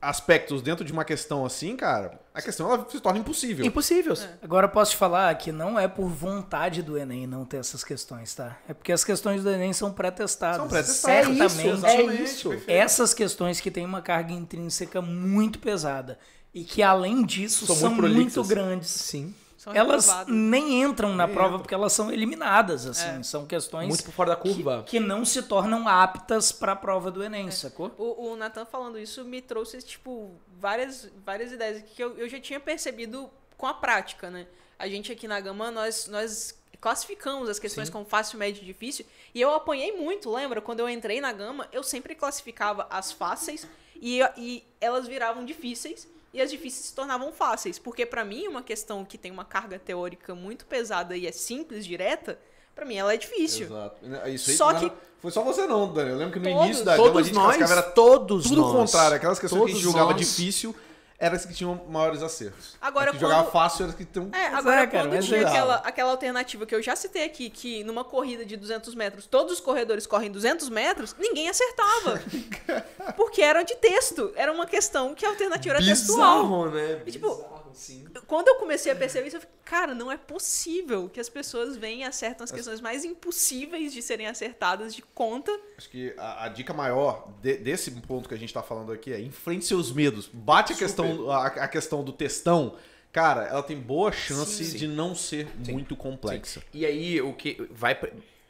aspectos dentro de uma questão assim, cara, a questão ela se torna impossível. Impossível. É. Agora eu posso te falar que não é por vontade do Enem não ter essas questões, tá? É porque as questões do Enem são pré-testadas. São pré-testadas. Certamente. É isso. É isso. Essas questões que têm uma carga intrínseca muito pesada e que além disso são, são muito, muito, grandes. Sim. Elas nem entram na nem prova entram. porque elas são eliminadas, é. assim, é. são questões muito fora da curva que, que não se tornam aptas para a prova do Enem, é. sacou? O, o Natan falando isso me trouxe tipo várias várias ideias que eu, eu já tinha percebido com a prática, né? A gente aqui na Gama nós nós classificamos as questões Sim. como fácil, médio e difícil. E eu apanhei muito, lembra? Quando eu entrei na gama, eu sempre classificava as fáceis e, e elas viravam difíceis e as difíceis se tornavam fáceis. Porque, para mim, uma questão que tem uma carga teórica muito pesada e é simples, direta, para mim ela é difícil. Exato. Isso aí, só que foi só você não, Dani. Eu lembro que no todos, início da todos gama, a gente nós, era todos tudo nós, contrário, aquelas questões que a gente julgava nós. difícil, era as que tinham maiores acertos. Agora, as que quando... jogava fácil era as que tinham... É, agora é, cara, quando tinha jogava. aquela, aquela alternativa que eu já citei aqui, que numa corrida de 200 metros, todos os corredores correm 200 metros, ninguém acertava. porque era de texto. Era uma questão que a alternativa era Bizarro, textual. Né? E, tipo, Bizarro sim. Quando eu comecei a perceber isso, eu fiquei, cara, não é possível que as pessoas venham e acertam as questões mais impossíveis de serem acertadas de conta. Acho que a, a dica maior de, desse ponto que a gente está falando aqui é enfrente seus medos. Bate a questão, a, a questão do textão cara, ela tem boa chance sim, sim. de não ser sim. muito complexa. E aí, o que vai.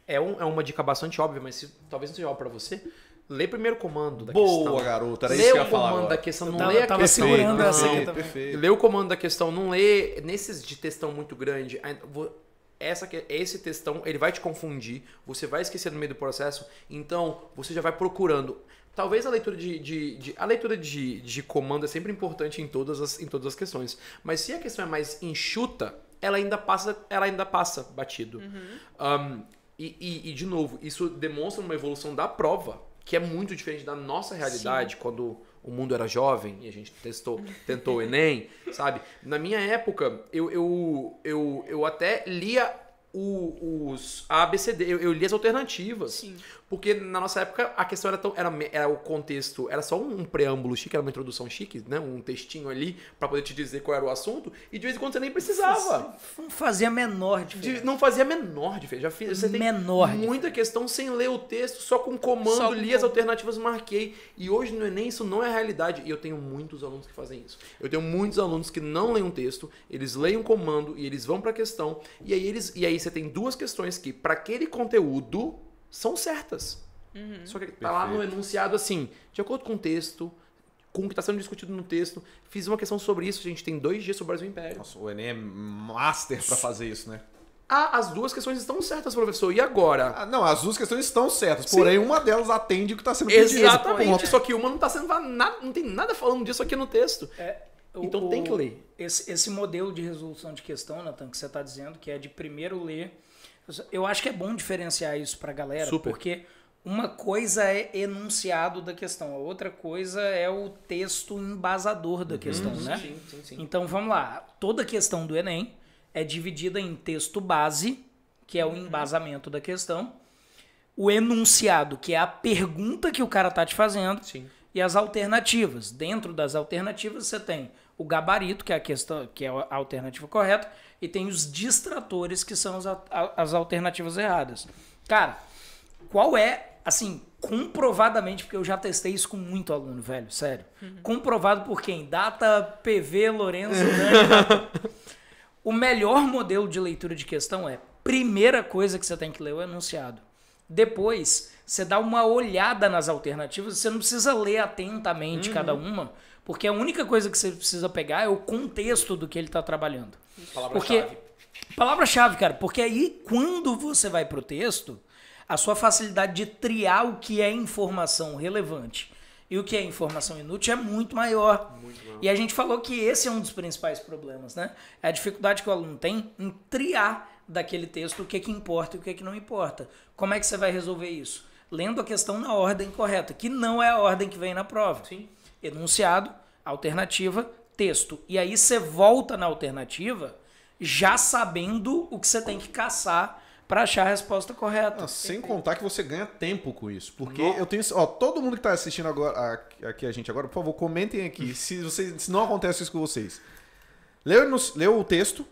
É, um, é, uma dica bastante óbvia, mas se, talvez não seja óbvio pra você. Lê primeiro o comando da Boa, questão. Boa, garota. Era lê isso que eu ia falar. Lê o comando agora. da questão, não tava, lê a tava questão. não, essa Lê o comando da questão, não lê nesses de textão muito grande. Essa, é, esse textão, ele vai te confundir. Você vai esquecer no meio do processo. Então, você já vai procurando. Talvez a leitura de, de, de a leitura de, de comando é sempre importante em todas, as, em todas as questões. Mas se a questão é mais enxuta, ela ainda passa, ela ainda passa batido. Uhum. Um, e, e, e, de novo, isso demonstra uma evolução da prova que é muito diferente da nossa realidade Sim. quando o mundo era jovem e a gente testou, tentou o Enem, sabe? Na minha época, eu, eu, eu, eu até lia o, os ABCD, eu, eu li as alternativas. Sim. Porque na nossa época a questão era tão. Era, era o contexto, era só um, preâmbulo chique, era uma introdução chique, né? Um textinho ali para poder te dizer qual era o assunto, e de vez em quando você nem precisava. Não fazia menor diferença. De, não fazia menor diferença. Já fiz, você menor tem muita questão sem ler o texto, só com comando, só com li com... as alternativas, marquei. E hoje no Enem é, isso não é realidade. E eu tenho muitos alunos que fazem isso. Eu tenho muitos alunos que não leem um texto, eles leem um comando e eles vão para a questão, e aí eles. E aí você tem duas questões que, para aquele conteúdo, são certas. Uhum. Só que tá lá no enunciado assim, de acordo com o texto, com o que está sendo discutido no texto. Fiz uma questão sobre isso, a gente tem dois dias sobre o Brasil Império. Nossa, o Enem é master para fazer isso, né? Ah, as duas questões estão certas, professor. E agora? Ah, não, as duas questões estão certas. Sim. Porém, uma delas atende o que está sendo pedido. Exatamente. Só que uma não está sendo nada, não tem nada falando disso aqui no texto. É, o, então tem que ler. Esse, esse modelo de resolução de questão, Natan, que você está dizendo, que é de primeiro ler eu acho que é bom diferenciar isso para a galera, Super. porque uma coisa é enunciado da questão, a outra coisa é o texto embasador da uhum. questão, né? Sim, sim, sim. Então vamos lá. Toda questão do Enem é dividida em texto base, que é o uhum. embasamento uhum. da questão, o enunciado, que é a pergunta que o cara tá te fazendo, sim. e as alternativas. Dentro das alternativas você tem o gabarito, que é a questão, que é a alternativa correta, e tem os distratores, que são as, as alternativas erradas. Cara, qual é, assim, comprovadamente, porque eu já testei isso com muito aluno, velho, sério. Uhum. Comprovado por quem? Data, PV, Lourenço, Né? o melhor modelo de leitura de questão é: primeira coisa que você tem que ler é o enunciado. Depois, você dá uma olhada nas alternativas, você não precisa ler atentamente uhum. cada uma, porque a única coisa que você precisa pegar é o contexto do que ele está trabalhando. Palavra-chave. Palavra-chave, cara. Porque aí, quando você vai para o texto, a sua facilidade de triar o que é informação relevante e o que é informação inútil é muito maior. muito maior. e a gente falou que esse é um dos principais problemas, né? É a dificuldade que o aluno tem em triar daquele texto o que é que importa e o que é que não importa. Como é que você vai resolver isso? Lendo a questão na ordem correta, que não é a ordem que vem na prova. Sim enunciado, alternativa, texto. E aí você volta na alternativa já sabendo o que você tem que caçar para achar a resposta correta. Ah, sem contar que você ganha tempo com isso. Porque não. eu tenho. Ó, todo mundo que está assistindo agora, aqui a gente agora, por favor, comentem aqui se, vocês, se não acontece isso com vocês. Leu, leu o texto,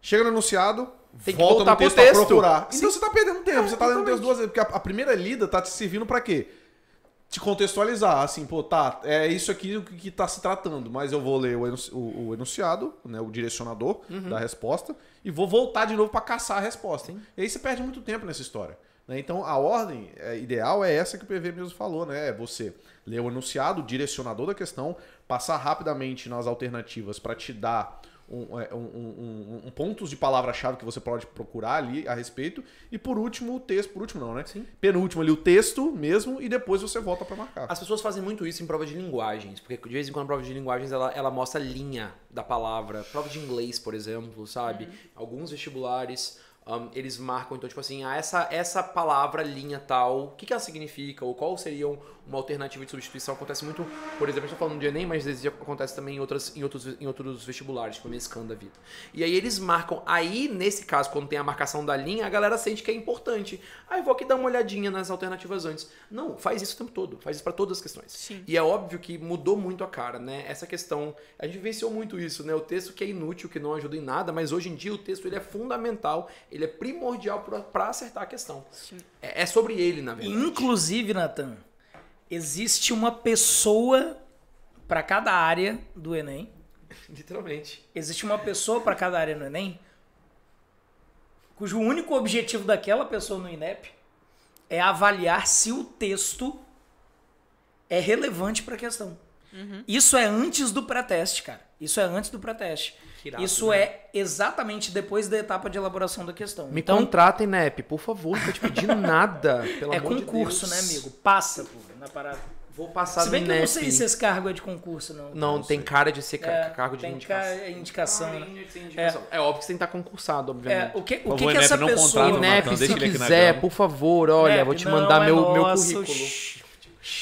chega no enunciado, tem volta no texto, texto. procurar. Então você está perdendo tempo, é, você está lendo o texto duas vezes. Porque a, a primeira lida está te servindo para quê? te contextualizar, assim, pô, tá, é isso aqui que, que tá se tratando, mas eu vou ler o, enunciado, né, o direcionador uhum. da resposta, e vou voltar de novo para caçar a resposta. Sim. E aí você perde muito tempo nessa história. Né? Então, a ordem é, ideal é essa que o PV mesmo falou, né? É você ler o enunciado, o direcionador da questão, passar rapidamente nas alternativas para te dar é, um, um, um, pontos de palavra-chave que você pode procurar ali a respeito. E por último, o texto. Por último, não, né? Sim. Penúltimo ali, o texto mesmo, e depois você volta para marcar. As pessoas fazem muito isso em prova de linguagens, porque de vez em quando a prova de linguagens ela, ela mostra a linha da palavra. Prova de inglês, por exemplo, sabe? Uhum. Alguns vestibulares. Um, eles marcam, então, tipo assim, ah, essa, essa palavra, linha tal, o que, que ela significa, ou qual seriam uma alternativa de substituição. Acontece muito, por exemplo, a gente tá falando de Enem, mas às acontece também em, outras, em, outros, em outros vestibulares, tipo Mescan da vida. E aí eles marcam. Aí, nesse caso, quando tem a marcação da linha, a galera sente que é importante. Aí ah, vou aqui dar uma olhadinha nas alternativas antes. Não, faz isso o tempo todo. Faz isso para todas as questões. Sim. E é óbvio que mudou muito a cara, né? Essa questão. A gente venceu muito isso, né? O texto que é inútil, que não ajuda em nada, mas hoje em dia o texto ele é fundamental, ele é primordial para acertar a questão. Sim. É, é sobre ele, na verdade. Inclusive, Natan, existe uma pessoa para cada área do Enem. Literalmente. Existe uma pessoa para cada área no Enem, cujo único objetivo daquela pessoa no INEP é avaliar se o texto é relevante para a questão. Uhum. Isso é antes do pré-teste, cara. Isso é antes do pré-teste. Irado, Isso né? é exatamente depois da etapa de elaboração da questão. Me então, contratem, NEP, por favor, não tô te pedindo nada. Pelo é concurso, de né, amigo? Passa, pô, na parada. Vou passar Se bem que eu não sei se esse cargo é de concurso, não. Não, não tem sei. cara de ser é, cargo de indicação. Ca é indicação, ah, né? É. indicação. É. é. óbvio que você tem que estar concursado, é, obviamente. É, o que, o que, que essa pessoa... Contrata, se quiser, por favor, olha, vou te mandar meu, meu currículo.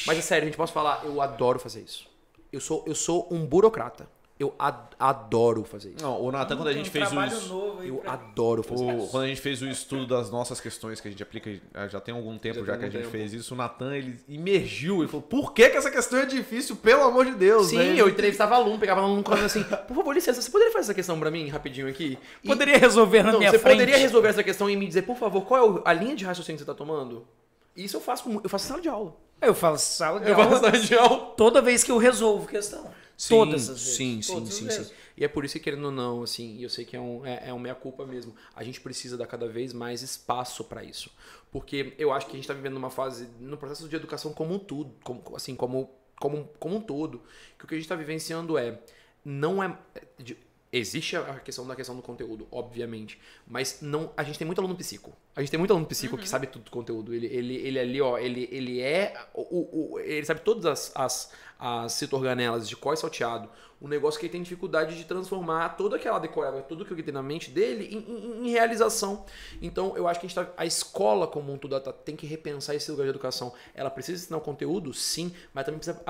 Mas é sério, gente, posso falar? Eu adoro fazer isso. Eu sou, eu sou um burocrata eu adoro fazer isso. Não, o Natan, quando a gente um fez o. eu pra... adoro fazer o, isso. Quando a gente fez o estudo das nossas questões que a gente aplica, ah, já tem algum tempo já, já que a gente tempo. fez isso, o Natan, ele imergiu e falou: por que, que essa questão é difícil, pelo amor de Deus? Sim, né? eu entrevistava aluno, pegava aluno e assim: por favor, licença, você poderia fazer essa questão pra mim rapidinho aqui? E... Poderia resolver na Não, minha você frente. Você poderia resolver essa questão e me dizer, por favor, qual é a linha de raciocínio que você tá tomando? Isso eu faço, eu faço sala de aula. Eu falo sala de eu aula. Sala de aula. Toda vez que eu resolvo questão. Sim, todas as vezes. Sim, sim, sim, sim, E é por isso que, querendo ou não, assim, eu sei que é um, é, é um meia-culpa mesmo. A gente precisa dar cada vez mais espaço para isso. Porque eu acho que a gente está vivendo numa fase, no processo de educação como um tudo, como, assim, como, como, como um todo, que o que a gente está vivenciando é, não é... De, Existe a questão da questão do conteúdo, obviamente. Mas não. A gente tem muito aluno psico. A gente tem muito aluno psico uhum. que sabe tudo do conteúdo. Ele, ele, ele ali, ó, ele, ele é. O, o, ele sabe todas as, as, as citorganelas de qual é salteado. O negócio que ele tem dificuldade de transformar toda aquela decorada, tudo que ele tem na mente dele em, em, em realização. Então, eu acho que a, tá, a escola como um todo tá, tem que repensar esse lugar de educação. Ela precisa ensinar o conteúdo, sim, mas também precisa,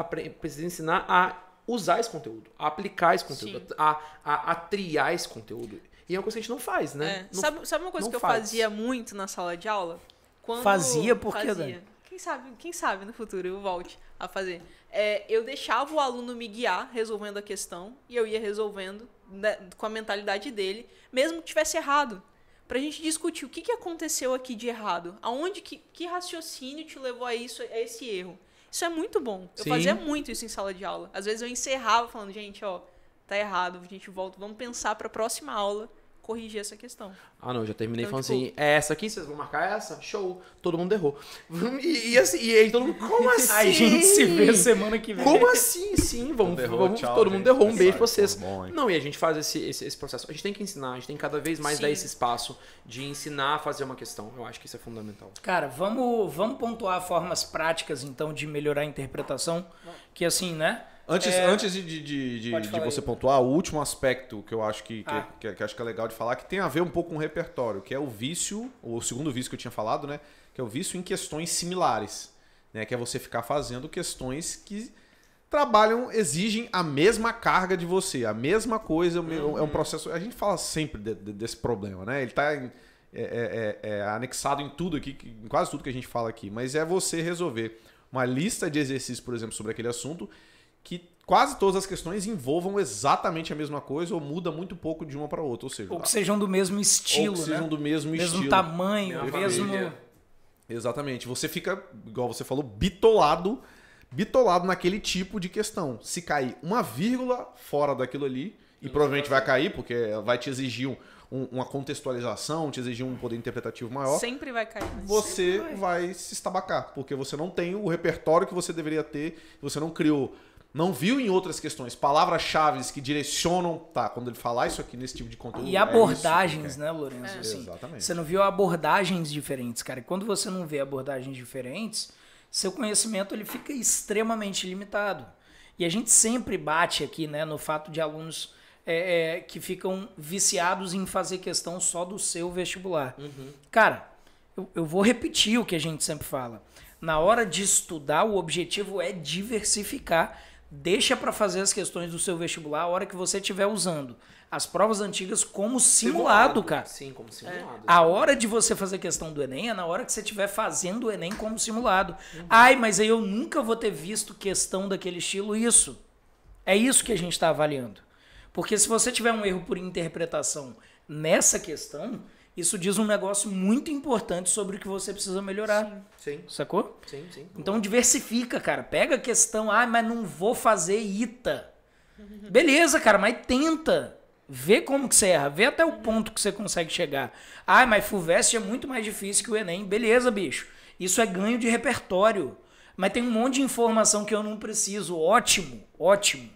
precisa ensinar a usar esse conteúdo, a aplicar esse conteúdo, a, a, a, triar esse conteúdo. E é uma coisa que a gente não faz, né? É. Não, sabe, sabe uma coisa que faz. eu fazia muito na sala de aula? Quando fazia porque fazia. Dani? Quem sabe, quem sabe no futuro eu volte a fazer. É, eu deixava o aluno me guiar resolvendo a questão e eu ia resolvendo né, com a mentalidade dele, mesmo que tivesse errado. Pra gente discutir o que, que aconteceu aqui de errado, aonde que, que raciocínio te levou a isso, a esse erro. Isso é muito bom. Eu Sim. fazia muito isso em sala de aula. Às vezes eu encerrava falando, gente, ó, tá errado, a gente volta, vamos pensar para a próxima aula corrigir essa questão. Ah, não, já terminei então, falando tipo, assim, é essa aqui, vocês vão marcar essa? Show. Todo mundo errou. E, e assim, e aí todo mundo, como assim? a gente se vê semana que vem. Como assim? Sim, vamos, todo, vamos, tchau, todo mundo errou, um beijo pra vocês. Bom, não, e a gente faz esse, esse, esse, processo. A gente tem que ensinar, a gente tem que cada vez mais Sim. dar esse espaço de ensinar a fazer uma questão. Eu acho que isso é fundamental. Cara, vamos, vamos pontuar formas práticas, então, de melhorar a interpretação, que assim, né? Antes, é... antes de, de, de, de você aí. pontuar, o último aspecto que eu acho que, ah. que, que, que, acho que é legal de falar, que tem a ver um pouco com o repertório, que é o vício, o segundo vício que eu tinha falado, né? Que é o vício em questões similares. Né? Que é você ficar fazendo questões que trabalham, exigem a mesma carga de você, a mesma coisa, uhum. é um uhum. processo. A gente fala sempre de, de, desse problema, né? Ele está é, é, é, é, anexado em tudo aqui, em quase tudo que a gente fala aqui, mas é você resolver uma lista de exercícios, por exemplo, sobre aquele assunto que quase todas as questões envolvam exatamente a mesma coisa ou muda muito pouco de uma para outra. Ou, seja, ou tá. que sejam do mesmo estilo. Ou que sejam né? do mesmo, mesmo estilo. Mesmo tamanho, mesmo. Família. Exatamente. Você fica, igual você falou, bitolado. Bitolado naquele tipo de questão. Se cair uma vírgula fora daquilo ali, e Não provavelmente vai cair, porque vai te exigir um, um, uma contextualização, te exigir um poder interpretativo maior. Sempre vai cair. Você vai. vai se estabacar, porque você não tem o repertório que você deveria ter, você não criou não viu em outras questões palavras-chave que direcionam, tá, quando ele falar isso aqui nesse tipo de conteúdo. E é abordagens, é né, Lourenço? É. Assim, Exatamente. Você não viu abordagens diferentes, cara. E quando você não vê abordagens diferentes, seu conhecimento ele fica extremamente limitado. E a gente sempre bate aqui, né, no fato de alunos é, é, que ficam viciados em fazer questão só do seu vestibular. Uhum. Cara, eu, eu vou repetir o que a gente sempre fala. Na hora de estudar, o objetivo é diversificar Deixa para fazer as questões do seu vestibular a hora que você estiver usando. As provas antigas como simulado, simulado cara. Sim, como é. simulado. É. A hora de você fazer questão do Enem é na hora que você estiver fazendo o Enem como simulado. Uhum. Ai, mas aí eu nunca vou ter visto questão daquele estilo. Isso. É isso que a gente está avaliando. Porque se você tiver um erro por interpretação nessa questão, isso diz um negócio muito importante sobre o que você precisa melhorar. Sim. sim. Sacou? Sim, sim. Então diversifica, cara. Pega a questão, ah, mas não vou fazer ITA. Beleza, cara, mas tenta. Vê como que você erra, vê até o ponto que você consegue chegar. Ah, mas FUVEST é muito mais difícil que o Enem. Beleza, bicho. Isso é ganho de repertório. Mas tem um monte de informação que eu não preciso. Ótimo, ótimo.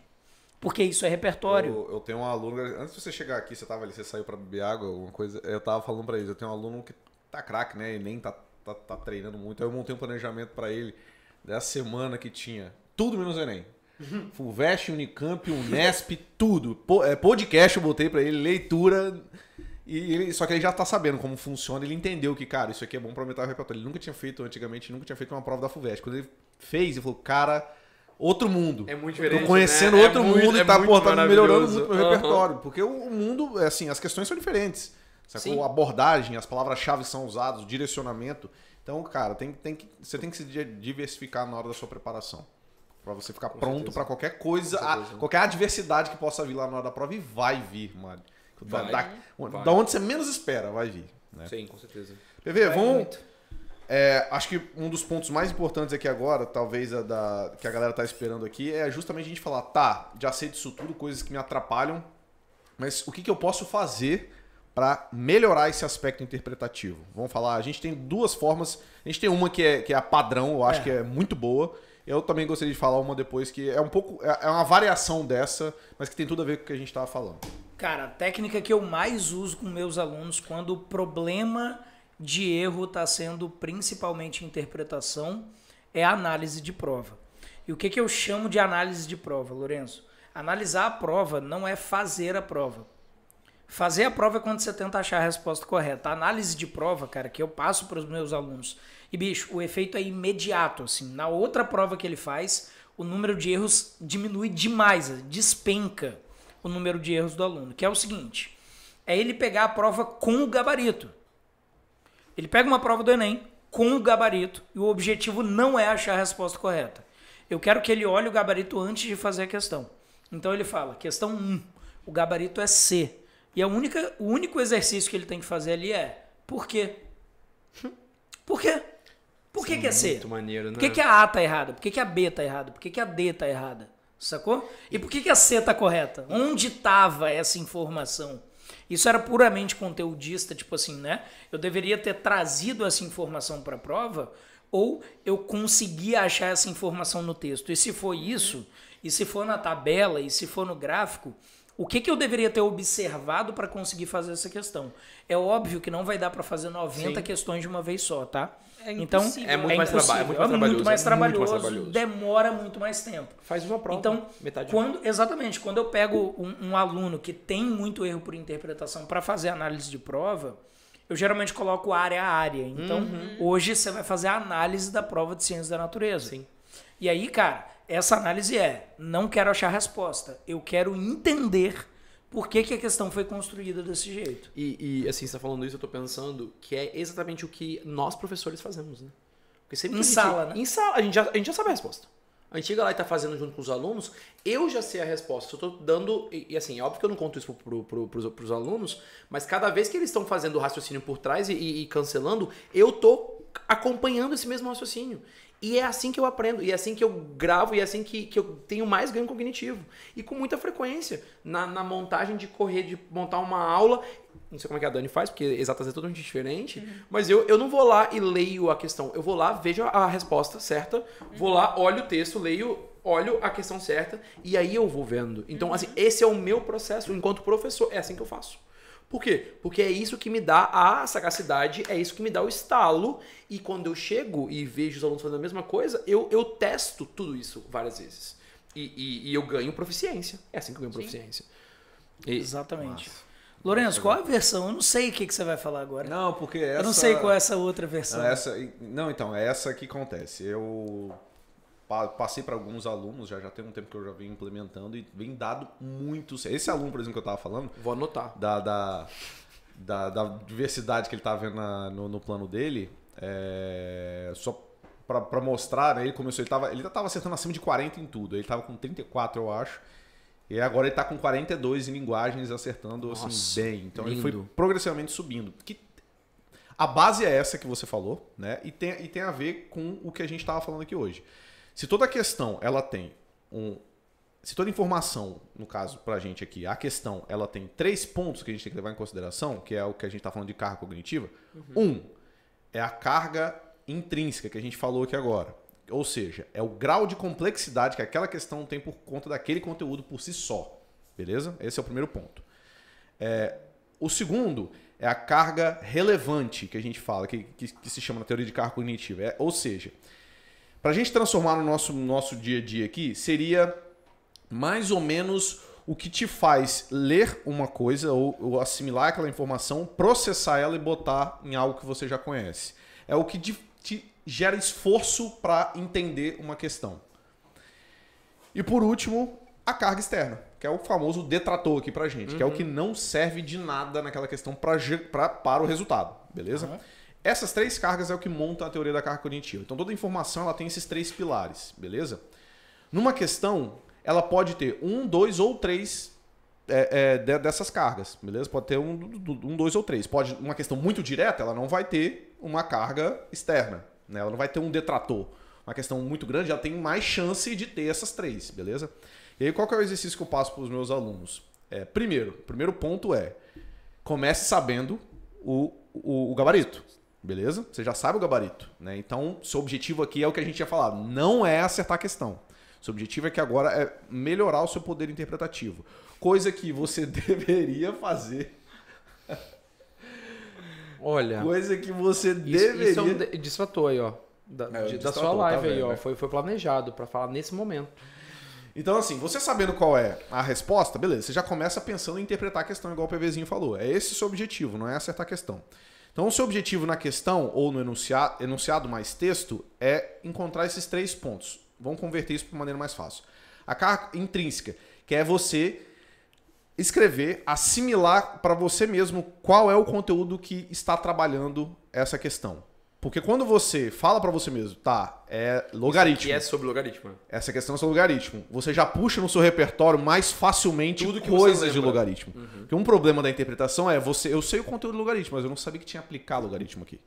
Porque isso é repertório. Eu, eu, tenho um aluno. Antes de você chegar aqui, você tava ali, você saiu para beber água, alguma coisa. Eu tava falando para eles, eu tenho um aluno que tá craque, né? E nem tá, tá, tá, treinando muito. Aí eu montei um planejamento para ele dessa semana que tinha. Tudo menos Enem. Fulvestre, Unicamp, Unesp, tudo. É, podcast eu botei para ele, leitura. E ele, só que ele já tá sabendo como funciona, ele entendeu que, cara, isso aqui é bom pra aumentar o repertório. Ele nunca tinha feito antigamente, nunca tinha feito uma prova da FUVEST. Quando ele fez, ele falou, cara, outro mundo. É muito diferente. Tô né? conhecendo né? outro é mundo tá, muito, e tá, é muito pô, tá melhorando muito meu uhum. repertório. Porque o mundo, é assim, as questões são diferentes. Sacou? A abordagem, as palavras-chave são usadas, o direcionamento. Então, cara, tem, tem que, você tem que se diversificar na hora da sua preparação. Pra você ficar Com pronto para qualquer coisa, a, qualquer adversidade que possa vir lá na hora da prova e vai vir, mano. Vai, da, vai. da onde você menos espera, vai vir. Né? Sim, com certeza. PV, vamos, é, acho que um dos pontos mais importantes aqui agora, talvez a da, que a galera tá esperando aqui, é justamente a gente falar, tá, já sei disso tudo, coisas que me atrapalham, mas o que, que eu posso fazer para melhorar esse aspecto interpretativo? Vamos falar, a gente tem duas formas, a gente tem uma que é, que é a padrão, eu acho é. que é muito boa, eu também gostaria de falar uma depois que é um pouco, é, é uma variação dessa, mas que tem tudo a ver com o que a gente tava falando. Cara, a técnica que eu mais uso com meus alunos quando o problema de erro está sendo principalmente interpretação, é análise de prova. E o que, que eu chamo de análise de prova, Lourenço? Analisar a prova não é fazer a prova. Fazer a prova é quando você tenta achar a resposta correta. A análise de prova, cara, que eu passo para os meus alunos. E, bicho, o efeito é imediato, assim. Na outra prova que ele faz, o número de erros diminui demais, despenca o número de erros do aluno. Que é o seguinte, é ele pegar a prova com o gabarito. Ele pega uma prova do Enem com o gabarito e o objetivo não é achar a resposta correta. Eu quero que ele olhe o gabarito antes de fazer a questão. Então ele fala: questão 1, o gabarito é C. E a única, o único exercício que ele tem que fazer ali é: por quê? Por quê? Por que, é que é C? Maneiro, né? Por que, que a é A tá errada? Por que, que a é B tá errada? Por que, que a D tá errada? Sacou? E por que, que a C tá correta? Onde tava essa informação? Isso era puramente conteudista, tipo assim, né? Eu deveria ter trazido essa informação para a prova ou eu conseguia achar essa informação no texto. E se foi isso, e se for na tabela, e se for no gráfico, o que, que eu deveria ter observado para conseguir fazer essa questão? É óbvio que não vai dar para fazer 90 Sim. questões de uma vez só, tá? é então, É muito, é mais, traba é, é muito, mais, trabalhoso, é muito mais trabalhoso. Muito mais trabalhoso. Demora muito mais tempo. Faz uma prova. Então, metade quando, exatamente, quando eu pego um, um aluno que tem muito erro por interpretação para fazer análise de prova, eu geralmente coloco área a área. Então, uhum. hoje você vai fazer a análise da prova de ciências da natureza. Sim. E aí, cara, essa análise é: não quero achar resposta, eu quero entender por que, que a questão foi construída desse jeito. E, e assim, você tá falando isso, eu estou pensando que é exatamente o que nós professores fazemos, né? Porque sempre em sala, né? Em sala, a gente, já, a gente já sabe a resposta. A gente chega lá e está fazendo junto com os alunos, eu já sei a resposta. Eu estou dando. E, e, assim, é óbvio que eu não conto isso pro, pro, pro pros, alunos, mas cada vez que eles estão fazendo o raciocínio por trás e, e, cancelando, eu tô acompanhando esse mesmo raciocínio. E é assim que eu aprendo, e é assim que eu gravo, e é assim que, que eu tenho mais ganho cognitivo. E com muita frequência. Na, na montagem de correr, de montar uma aula. Não sei como é que a Dani faz, porque exatamente é totalmente diferente. Uhum. Mas eu, eu não vou lá e leio a questão. Eu vou lá, vejo a resposta certa, vou lá, uhum. olho o texto, leio, olho a questão certa, e aí eu vou vendo. Então, uhum. assim, esse é o meu processo enquanto professor. É assim que eu faço. Por quê? Porque é isso que me dá a sagacidade, é isso que me dá o estalo. E quando eu chego e vejo os alunos fazendo a mesma coisa, eu, eu testo tudo isso várias vezes. E, e, e eu ganho proficiência. É assim que eu ganho proficiência. E, Exatamente. Nossa. Lourenço, qual é a versão? Eu não sei o que, que você vai falar agora. Não, porque essa. Eu não sei qual é essa outra versão. Essa, não, então, é essa que acontece. Eu passei para alguns alunos, já, já tem um tempo que eu já venho implementando e vem dado muito certo. Esse aluno, por exemplo, que eu estava falando. Vou anotar. Da, da, da, da diversidade que ele estava tá vendo na, no, no, plano dele, é, só para mostrar, né, ele começou, ele, tava, ele tava acertando acima de 40 em tudo, ele estava com 34, eu acho. E agora ele está com 42 em linguagens, acertando assim, Nossa, assim, bem. Então lindo. ele foi progressivamente subindo. Que a base é essa que você falou, né? E tem, e tem a ver com o que a gente estava falando aqui hoje. Se toda questão ela tem um. Se toda informação, no caso, para a gente aqui, a questão ela tem três pontos que a gente tem que levar em consideração, que é o que a gente está falando de carga cognitiva. Uhum. Um é a carga intrínseca que a gente falou aqui agora. Ou seja, é o grau de complexidade que aquela questão tem por conta daquele conteúdo por si só. Beleza? Esse é o primeiro ponto. É, o segundo é a carga relevante que a gente fala, que, que, que se chama na teoria de carga cognitiva. É, ou seja, para a gente transformar no nosso, nosso dia a dia aqui, seria mais ou menos o que te faz ler uma coisa ou, ou, assimilar aquela informação, processar ela e botar em algo que você já conhece. É o que te, gera esforço para entender uma questão. E por último, a carga externa, que é o famoso detrator aqui a gente, uhum. que é o uhum. que não serve de nada naquela questão pra, pra, para o resultado, beleza? Uhum. Essas três cargas é o que monta a teoria da carga cognitiva. Então toda informação ela tem esses três pilares, beleza? Numa questão, ela pode ter um, dois ou três é, é, dessas cargas, beleza? Pode ter um, um, dois ou três. Pode uma questão muito direta, ela não vai ter uma carga externa, né? Ela não vai ter um detrator. Uma questão muito grande, ela tem mais chance de ter essas três, beleza? E aí qual que é o exercício que eu passo para os meus alunos? É, primeiro, primeiro ponto é comece sabendo o, o, o gabarito. Beleza? Você já sabe o gabarito. Né? Então, seu objetivo aqui é o que a gente ia falar Não é acertar a questão. Seu objetivo é que agora é melhorar o seu poder interpretativo. Coisa que você deveria fazer. Olha. Coisa que você isso, deveria. Isso é um aí, ó. Da, é, de, da sua tá live tá aí, ó. Foi, foi planejado para falar nesse momento. Então, assim, você sabendo qual é a resposta, beleza, você já começa pensando em interpretar a questão, igual o PVzinho falou. É esse o seu objetivo, não é acertar a questão. Então, o seu objetivo na questão ou no enunciado, enunciado mais texto é encontrar esses três pontos. Vamos converter isso para maneira mais fácil. A carga intrínseca, que é você escrever, assimilar para você mesmo qual é o conteúdo que está trabalhando essa questão. Porque quando você fala para você mesmo, tá, é logaritmo. E é sobre logaritmo. Né? Essa questão é sobre logaritmo. Você já puxa no seu repertório mais facilmente coisas de logaritmo. Uhum. Porque um problema da interpretação é você, eu sei o conteúdo do logaritmo, mas eu não sabia que tinha aplicar logaritmo aqui.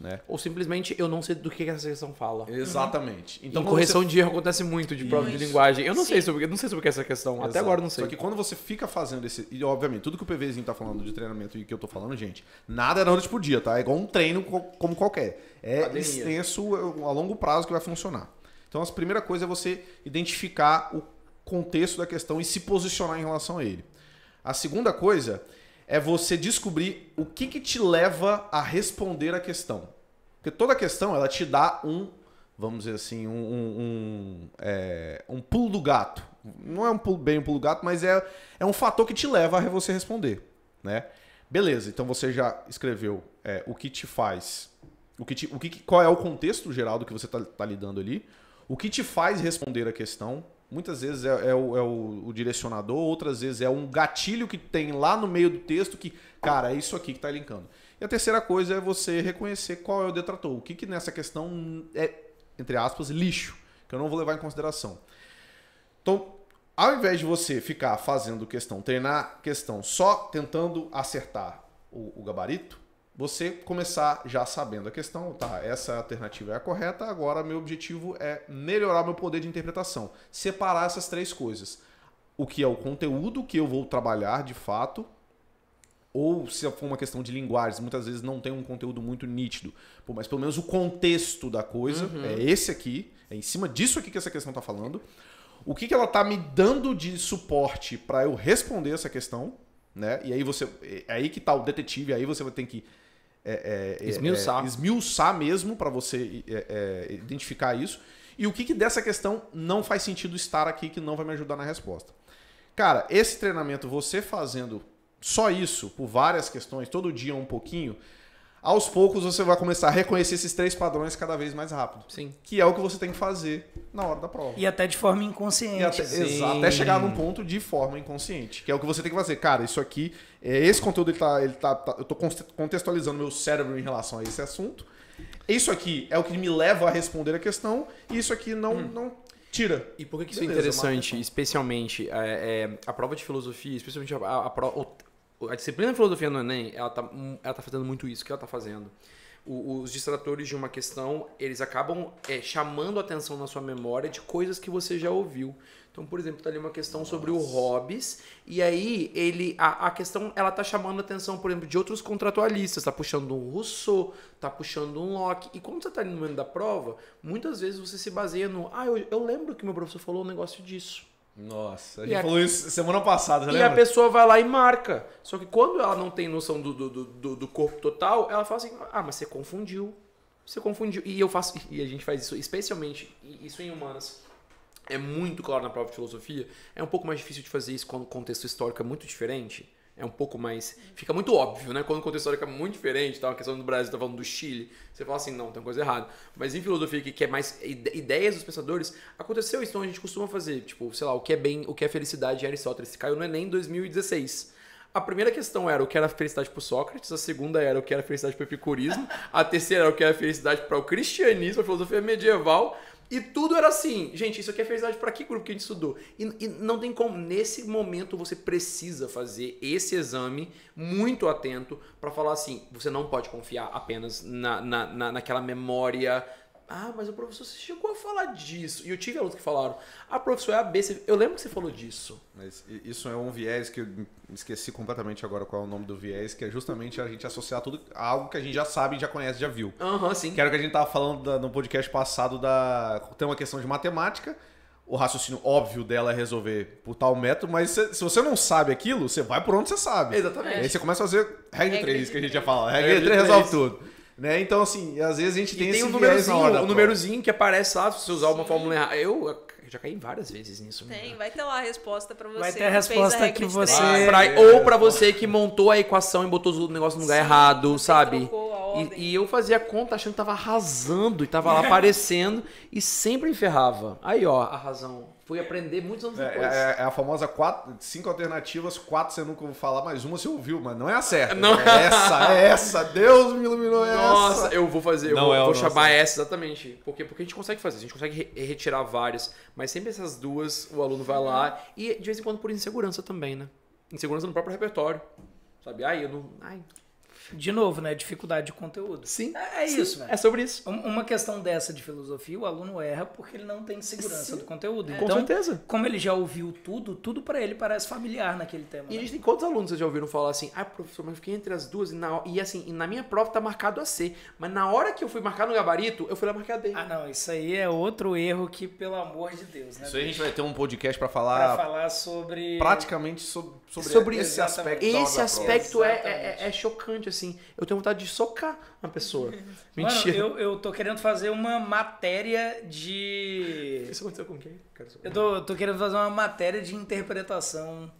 Né? Ou simplesmente eu não sei do que essa questão fala. Exatamente. Uhum. Então, correção você... de erro acontece muito de prova de linguagem. Eu não Sim. sei sobre, não sei sobre é essa questão. Exato. Até agora não sei. Só que quando você fica fazendo esse. E obviamente, tudo que o PVzinho tá falando de treinamento e que eu tô falando, gente, nada é noite por dia, tá? É igual um treino como qualquer. É extenso é a longo prazo que vai funcionar. Então a primeira coisa é você identificar o contexto da questão e se posicionar em relação a ele. A segunda coisa é você descobrir o que, que te leva a responder a questão. Porque toda questão ela te dá um, vamos dizer assim, um, um, um, é, um pulo do gato. Não é um pulo, bem um pulo do gato, mas é, é um fator que te leva a você responder. Né? Beleza, então você já escreveu é, o que te faz. O que te, o que, qual é o contexto geral do que você está tá lidando ali? O que te faz responder a questão? Muitas vezes é, é, o, é o, o, direcionador, outras vezes é um gatilho que tem lá no meio do texto que, cara, é isso aqui que está linkando. E a terceira coisa é você reconhecer qual é o detrator. O que, que nessa questão é, entre aspas, lixo, que eu não vou levar em consideração. Então, ao invés de você ficar fazendo questão, treinar questão só tentando acertar o, o gabarito, você começar já sabendo a questão, tá? Essa alternativa é a correta. Agora, meu objetivo é melhorar meu poder de interpretação, separar essas três coisas: o que é o conteúdo que eu vou trabalhar de fato, ou se for uma questão de linguagens, muitas vezes não tem um conteúdo muito nítido, Pô, mas pelo menos o contexto da coisa uhum. é esse aqui, é em cima disso aqui que essa questão está falando. O que, que ela está me dando de suporte para eu responder essa questão? Né? E aí você. É aí que tá o detetive, aí você vai ter que é, é, é, esmiuçar. É, esmiuçar mesmo para você é, identificar isso. E o que, que dessa questão não faz sentido estar aqui que não vai me ajudar na resposta. Cara, esse treinamento, você fazendo só isso, por várias questões, todo dia um pouquinho, aos poucos você vai começar a reconhecer esses três padrões cada vez mais rápido. Sim. Que é o que você tem que fazer na hora da prova. E até de forma inconsciente. Até, exato, até chegar num ponto de forma inconsciente. Que é o que você tem que fazer. Cara, isso aqui, é, esse conteúdo, ele tá, ele tá, tá eu estou contextualizando meu cérebro em relação a esse assunto. Isso aqui é o que me leva a responder a questão. E isso aqui não, hum. não tira. E por que, que isso é interessante, especialmente é, é, a prova de filosofia, especialmente a, a, a, a disciplina de filosofia no Enem, ela tá, ela tá fazendo muito isso que ela tá fazendo. O, os distratores de uma questão, eles acabam é, chamando a atenção na sua memória de coisas que você já ouviu. Então, por exemplo, tá ali uma questão Nossa. sobre o Hobbes, e aí ele a, a, questão ela tá chamando a atenção, por exemplo, de outros contratualistas, tá puxando um Rousseau, tá puxando um Locke. E quando você tá ali no momento da prova, muitas vezes você se baseia no, ah, eu, eu lembro que meu professor falou um negócio disso. Nossa, a gente falou isso semana passada, E lembra? a pessoa vai lá e marca. Só que quando ela não tem noção do, do, do, do, corpo total, ela fala assim, ah, mas você confundiu. Você confundiu. E eu faço, e a gente faz isso, especialmente isso em humanas. É muito claro na prova de filosofia. É um pouco mais difícil de fazer isso quando o contexto histórico é muito diferente é um pouco mais. Fica muito óbvio, né? Quando o contexto histórico é muito diferente, tá? a questão do Brasil tá falando do Chile, você fala assim, não, tem coisa errada. Mas em filosofia que quer é mais ideias dos pensadores, aconteceu isso, então a gente costuma fazer, tipo, sei lá, o que é bem, o que é felicidade de Aristóteles. Caiu no Enem em 2016. A primeira questão era o que era felicidade para Sócrates, a segunda era o que era felicidade para o epicurismo, a terceira era o que era felicidade para o cristianismo, a filosofia medieval, e tudo era assim, gente, isso aqui é felicidade para que grupo que a gente estudou? E, e, não tem como, nesse momento você precisa fazer esse exame muito atento para falar assim, você não pode confiar apenas na, na, na, naquela memória ah, mas o professor, você chegou a falar disso. E eu tive alunos que falaram, ah, professor, é B, eu lembro que você falou disso. Mas isso é um viés que eu esqueci completamente agora qual é o nome do viés, que é justamente a gente associar tudo a algo que a gente já sabe, já conhece, já viu. Aham, uhum, sim. Que era o que a gente tava falando da, no podcast passado da. Tem uma questão de matemática, o raciocínio óbvio dela é resolver por tal método, mas se, se, você não sabe aquilo, você vai por onde você sabe. Exatamente. E aí você começa a fazer regra 3, que a gente já fala. Regra, regra 3 resolve tudo. Né? Então, assim, às vezes a gente e tem, esse um um númerozinho que aparece lá, se você usar Sim. uma fórmula errada. Eu já caí várias vezes nisso. Né? Tem, vai ter lá a resposta para você. Ah, vai ter a resposta a que você... Pra, ou para você que montou a equação e botou o negócio no lugar Sim, errado, sabe? E, e, eu fazia conta achando que tava arrasando e tava lá aparecendo e sempre me ferrava. Aí, ó, a razão fui aprender muitos anos é, depois. É, é, a famosa quatro, cinco alternativas, quatro você nunca ouviu falar, mas uma você ouviu, mas não é a certa. Não. É essa, é essa. Deus me iluminou, é nossa, eu vou fazer, eu vou, é vou chamar essa exatamente. Porque, porque a gente consegue fazer, a gente consegue re retirar várias, mas sempre essas duas o aluno vai lá e de vez em quando por insegurança também, né? Insegurança no próprio repertório. Sabe? Ai, eu não. Ai, de novo, né? Dificuldade de conteúdo. Sim. É, é sim, isso, velho. É sobre isso. Uma questão dessa de filosofia, o aluno erra porque ele não tem segurança sim. do conteúdo. É. Então, Com certeza. Como ele já ouviu tudo, tudo para ele parece familiar naquele tema. E né? tem quantos alunos vocês já ouviram falar assim, ah, professor, mas eu fiquei entre as duas e, na, e assim, na minha prova tá marcado a C. Mas na hora que eu fui marcar no gabarito, eu fui lá marcar D. Ah, não, isso aí é outro erro que, pelo amor de Deus, né? Isso aí a gente vai ter um podcast para falar. Pra falar sobre. Praticamente sobre, sobre, sobre esse aspecto. Esse aspecto é, é, é chocante assim, eu tenho vontade de socar uma pessoa. Mentira. Mano, eu, eu tô querendo fazer uma matéria de. Isso aconteceu com quem? Eu tô, tô querendo fazer uma matéria de interpretação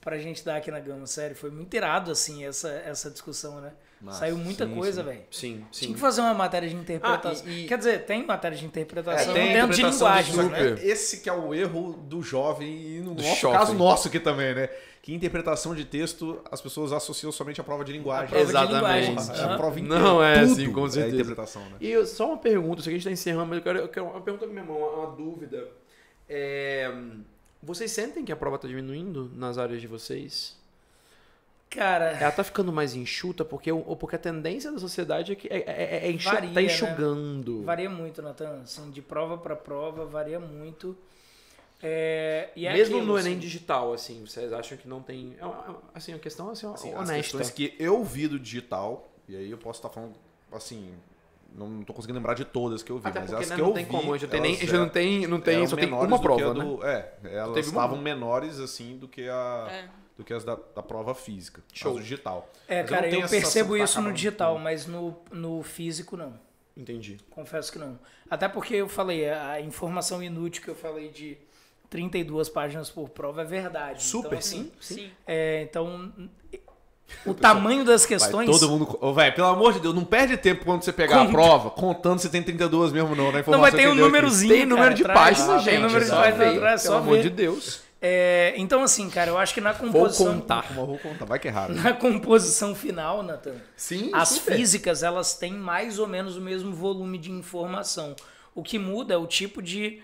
pra gente dar aqui na Gama, sério. Foi muito irado, assim, essa, essa discussão, né? Saiu muita sim, coisa, velho. Sim, sim. Tinha que fazer uma matéria de interpretação. Ah, e, e... Quer dizer, tem matéria de interpretação é, tem dentro interpretação de linguagem. Né? Esse que é o erro do jovem e no do caso nosso aqui também, né? que interpretação de texto as pessoas associam somente à prova de linguagem. Prova Exatamente. De linguagem. a prova inteira. É Não é Tudo assim, com é certeza. É interpretação, né? E só uma pergunta, isso que a gente está encerrando, mas eu quero, eu quero uma pergunta com minha mão, uma, uma dúvida. É, vocês sentem que a prova está diminuindo nas áreas de vocês? Cara. Ela tá ficando mais enxuta porque, ou porque a tendência da sociedade é que é, é, é enxu, varia, tá né? enxugando. Né? Varia muito, Natan. Assim, de prova para prova, varia muito. É, é Mesmo aquilo, no assim. Enem digital, assim, vocês acham que não tem. É é assim, a questão é, assim, assim, honesta. As questões que eu vi do digital, e aí eu posso estar falando, assim, não estou conseguindo lembrar de todas que eu vi, Até mas as né, que não eu tem vi, como, já, tem nem, já não tem, não tem, só tem uma prova, do, né? É, elas estavam uma... menores assim do que a é. do que as da, da prova física, Show. as do digital. É, mas cara, eu, eu percebo isso no digital, tudo. mas no, no físico não. Entendi. Confesso que não. Até porque eu falei a informação inútil que eu falei de 32 páginas por prova é verdade. Então, super, então, assim, sim. sim. É, então, o tamanho das questões. Vai, todo mundo. Oh, pelo amor de Deus, não perde tempo quando você pegar Conta. a prova, contando se tem 32 mesmo, não, né? Não, mas tem um númerozinho. Tem número de páginas, gente. Tem número de páginas Pelo amor de Deus. É, então, assim, cara, eu acho que na composição. Vou contar, vou contar, vai que errado. É né? Na composição final, Nathan, sim, as super. físicas elas têm mais ou menos o mesmo volume de informação. O que muda é o tipo de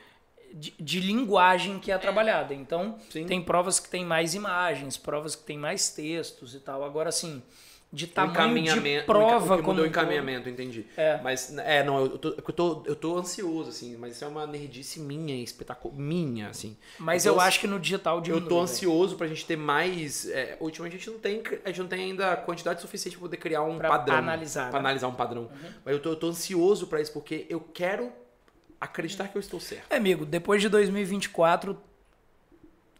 de, de linguagem que é, é, trabalhada. Então, Sim. tem provas que tem mais imagens, provas que tem mais textos e tal. Agora, assim, de tamanho de prova o que mudou o encaminhamento, entendi. É. Mas, é, não, eu tô, eu, tô, eu tô ansioso, assim, mas isso é uma nerdice minha, espetacular, minha, assim. Mas eu, eu acho que no digital diminui, Eu tô né? ansioso pra gente ter mais, é, ultimamente a gente não tem, a gente não tem ainda quantidade suficiente pra poder criar um pra padrão. analisar. Né? Pra né? analisar um padrão. Uhum. Mas eu tô, eu tô ansioso pra isso, porque eu quero acreditar que eu estou certo. É, amigo, depois de 2024,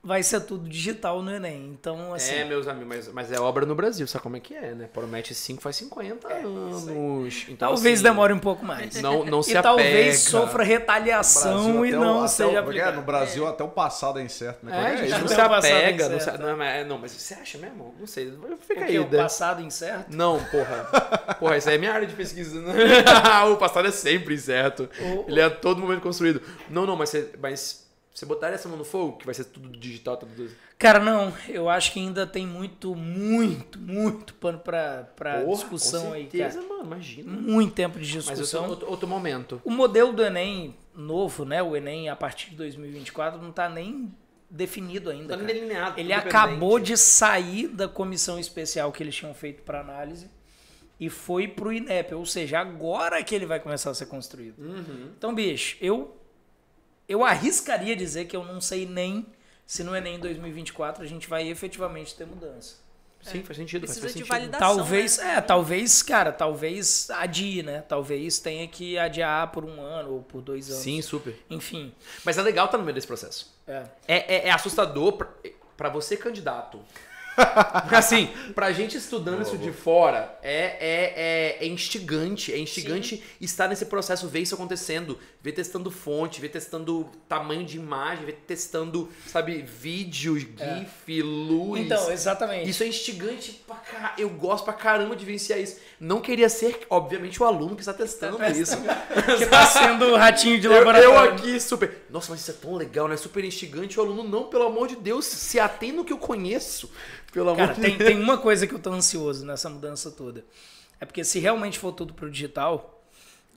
vai ser tudo digital no Enem. Então, é, assim. É, meus amigos, mas, mas é obra no Brasil, sabe como é que é, né? Promete 5 faz 50 é, anos. Então, talvez assim, demore um pouco mais. Não, não se E apega. talvez sofra retaliação e não o, seja. O, é, é? no Brasil é. até o passado é incerto, né? É, gente não se apega. Não, se, não, não, mas você acha mesmo? Não sei. Fica aí. O né? passado incerto? Não, porra. porra, essa é minha área de pesquisa. Né? o passado é sempre incerto. Ele é a todo momento construído. Não, não, mas. Você, mas você botaria essa mão no fogo, que vai ser tudo digital, tudo... Cara, não. Eu acho que ainda tem muito, muito, muito pano pra, pra Porra, discussão com certeza, aí, cara. mano, imagina. Muito tempo de discussão. Mas outro, outro momento. O modelo do Enem novo, né? O Enem a partir de 2024 não tá nem definido ainda. Tá delineado. Ele acabou de sair da comissão especial que eles tinham feito para análise e foi pro INEP, ou seja, agora que ele vai começar a ser construído. Uhum. Então, bicho, eu eu arriscaria dizer que eu não sei nem se não no Enem 2024 a gente vai efetivamente ter mudança. Sim, é. faz sentido. Precisa faz, de sentido. Talvez, né? é, talvez, cara, talvez adie, né? Talvez tenha que adiar por um ano ou por dois anos. Sim, super. Enfim. Mas é legal estar tá no meio desse processo. É. É, é, é assustador para você, candidato, porque assim, pra gente estudando isso de fora, é, é, é, é instigante. É instigante Sim. estar nesse processo, ver isso acontecendo, ver testando fonte, ver testando tamanho de imagem, ver testando, sabe, vídeo, é. GIF, é. luz. Então, exatamente. Isso é instigante pra caramba. Eu gosto pra caramba de vivenciar isso. Não queria ser, obviamente, o aluno que está testando tá isso. que tá sendo ratinho de laboratório. Eu, eu aqui, super. Nossa, mas isso é tão legal, né? Super instigante. O aluno, não, pelo amor de Deus, se atenda no que eu conheço. Pelo amor Cara, de tem, Deus. tem uma coisa que eu tô ansioso nessa mudança toda. É porque se realmente for tudo pro digital,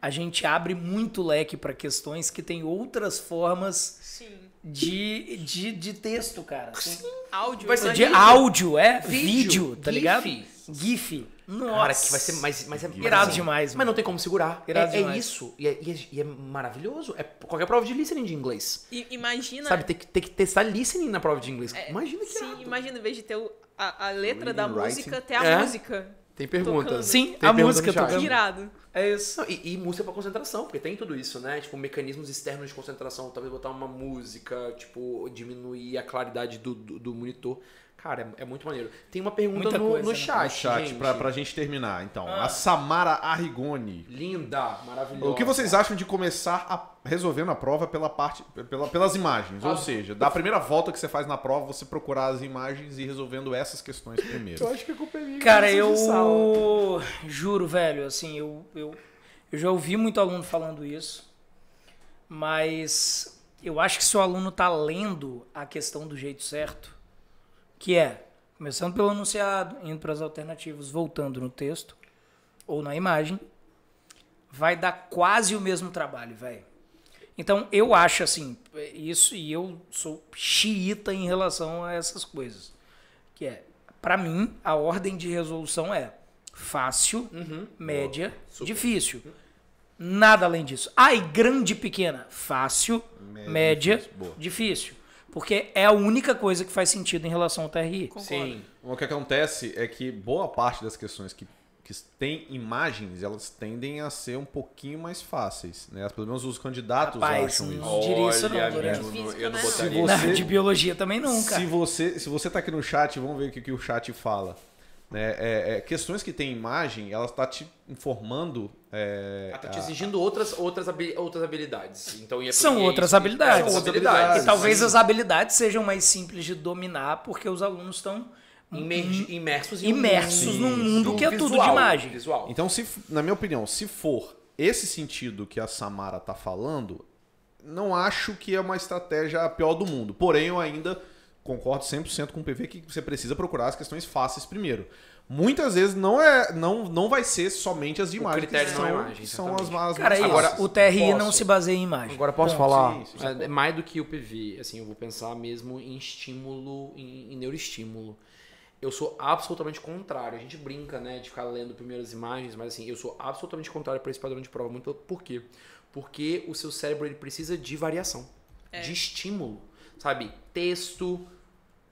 a gente abre muito leque para questões que tem outras formas Sim. De, de, de texto, cara. Sim. Áudio. de áudio, é? Vídeo, vídeo tá ligado? GIF. Nossa. Cara, que vai ser mais, mais é, irado assim, demais. Mano. Mas não tem como segurar. É, irado é, é isso. E é, e é, maravilhoso. É qualquer prova de listening de inglês. imagina. Sabe, tem que, tem que testar listening na prova de inglês. É, imagina que Sim, irado. imagina, em vez de ter o, a, a, letra da música, ter a é. música. Tem pergunta. Tocando. Sim, tem a música tá Irado. É isso. E, e, música pra concentração, porque tem tudo isso, né? Tipo, mecanismos externos de concentração. Talvez botar uma música, tipo, diminuir a claridade do, do, do monitor. Cara, é, é muito maneiro. Tem uma pergunta no, coisa, no né? chat. No chat, gente. Pra, pra gente terminar, então. Ah. A Samara Arrigoni. Linda, maravilhosa. O que vocês acham de começar a, resolvendo a prova pela parte, pela, pelas imagens? Ah. Ou seja, da primeira volta que você faz na prova, você procurar as imagens e ir resolvendo essas questões primeiro. eu acho que é culpa é minha. Cara, eu juro, velho, assim, eu, eu, eu já ouvi muito aluno falando isso, mas eu acho que se o aluno tá lendo a questão do jeito certo que é começando pelo anunciado, indo para as alternativas, voltando no texto ou na imagem, vai dar quase o mesmo trabalho, velho. Então eu acho assim, isso e eu sou xiita em relação a essas coisas, que é, para mim, a ordem de resolução é fácil, uhum. média, difícil. Nada além disso. Ai, ah, grande pequena. Fácil, média, média difícil. difícil. Porque é a única coisa que faz sentido em relação ao TRI. Concordo. Sim. O que acontece é que boa parte das questões que, que têm imagens, elas tendem a ser um pouquinho mais fáceis. Né? Pelo menos os candidatos Rapaz, acham isso. Não diria isso não, Olha, De eu não, né? eu não, se você, não, de biologia também nunca. Se você, se você tá aqui no chat, vamos ver o que, que o chat fala. Né? É, é, questões que têm imagem, ela está te informando. É, está te exigindo a... outras, outras, outras habilidades. Então, é são outras habilidades. São outras habilidades. E talvez Sim. as habilidades sejam mais simples de dominar, porque os alunos estão imersos, imersos um mundo, num mundo que é visual, tudo de imagem. Visual. Então, se, na minha opinião, se for esse sentido que a Samara está falando, não acho que é uma estratégia a pior do mundo. Porém, eu ainda concordo 100% com o PV que você precisa procurar as questões fáceis primeiro. Muitas vezes não é não, não vai ser somente as imagens. O critério são, não é imagem. São as, más Cara, mais agora o TRI posso, não se baseia em imagem. Agora posso falar sim, sim, é, é, mais do que o PV, assim, eu vou pensar mesmo em estímulo, em, em neuroestímulo. Eu sou absolutamente contrário. A gente brinca, né, de ficar lendo primeiras imagens, mas assim, eu sou absolutamente contrário para esse padrão de prova. Muito por quê? Porque o seu cérebro ele precisa de variação, é. de estímulo sabe, texto,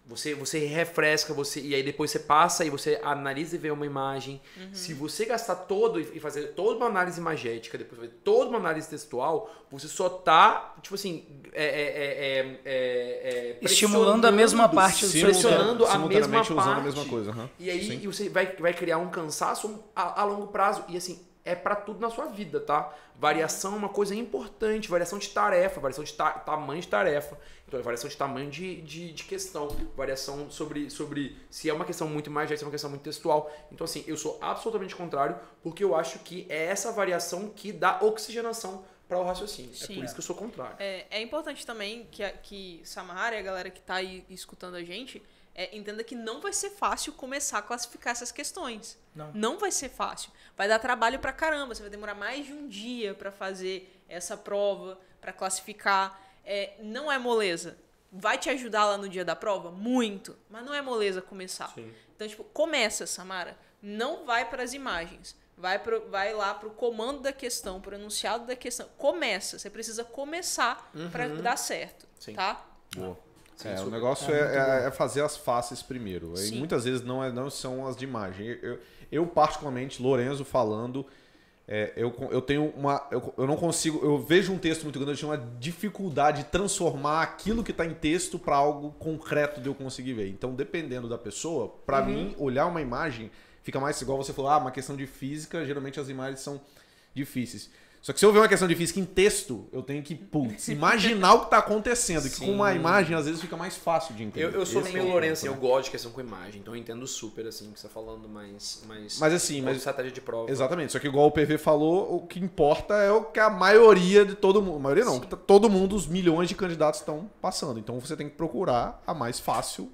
você, você refresca, você e aí depois você passa e você analisa e vê uma imagem. Uhum. Se você gastar todo e fazer toda uma análise magética depois fazer toda uma análise textual, você só tá, tipo assim, é, é, é, estimulando a mesma parte do pressionando a mesma parte. Usando a mesma coisa, uhum. E aí e você vai, vai criar um cansaço a, a longo prazo. E assim, é para tudo na sua vida, tá? Variação é uma coisa importante, variação de tarefa, variação de ta tamanho de tarefa, então é variação de tamanho de, de, de, questão, variação sobre, sobre se é uma questão muito mais, se é uma questão muito textual. Então, assim, eu sou absolutamente contrário, porque eu acho que é essa variação que dá oxigenação para o raciocínio. Sim. É por isso que eu sou contrário. É, é importante também que, que Samara e a galera que está aí escutando a gente é, entenda que não vai ser fácil começar a classificar essas questões. Não. Não vai ser fácil. Vai dar trabalho pra caramba. Você vai demorar mais de um dia para fazer essa prova, para classificar. É, não é moleza. Vai te ajudar lá no dia da prova? Muito. Mas não é moleza começar. Sim. Então, tipo, começa, Samara. Não vai para as imagens. Vai, pro, vai lá pro comando da questão, pro enunciado da questão. Começa. Você precisa começar uhum. para dar certo. Sim. Tá? Boa. Sim, é, o negócio é, é, é, é, fazer as faces primeiro. Sim. E muitas vezes não, é, não são as de imagem. Eu, eu, particularmente, Lorenzo falando, é, eu, eu tenho uma. Eu, eu não consigo. Eu vejo um texto muito grande, eu tenho uma dificuldade de transformar aquilo que está em texto para algo concreto de eu conseguir ver. Então, dependendo da pessoa, para uhum. mim, olhar uma imagem fica mais igual você falou, ah, uma questão de física, geralmente as imagens são difíceis. Só que se eu ver uma questão de física em texto, eu tenho que, putz, imaginar o que tá acontecendo. Que com uma imagem, às vezes, fica mais fácil de entender. Eu, eu sou Esse meio é Lourenço, né? eu gosto de questão com imagem, então eu entendo super, assim, o que você tá falando, mas. Mas, mas assim, é mas. estratégia de prova. Exatamente, só que igual o PV falou, o que importa é o que a maioria de todo mundo. A maioria não, todo mundo, os milhões de candidatos estão passando. Então você tem que procurar a mais fácil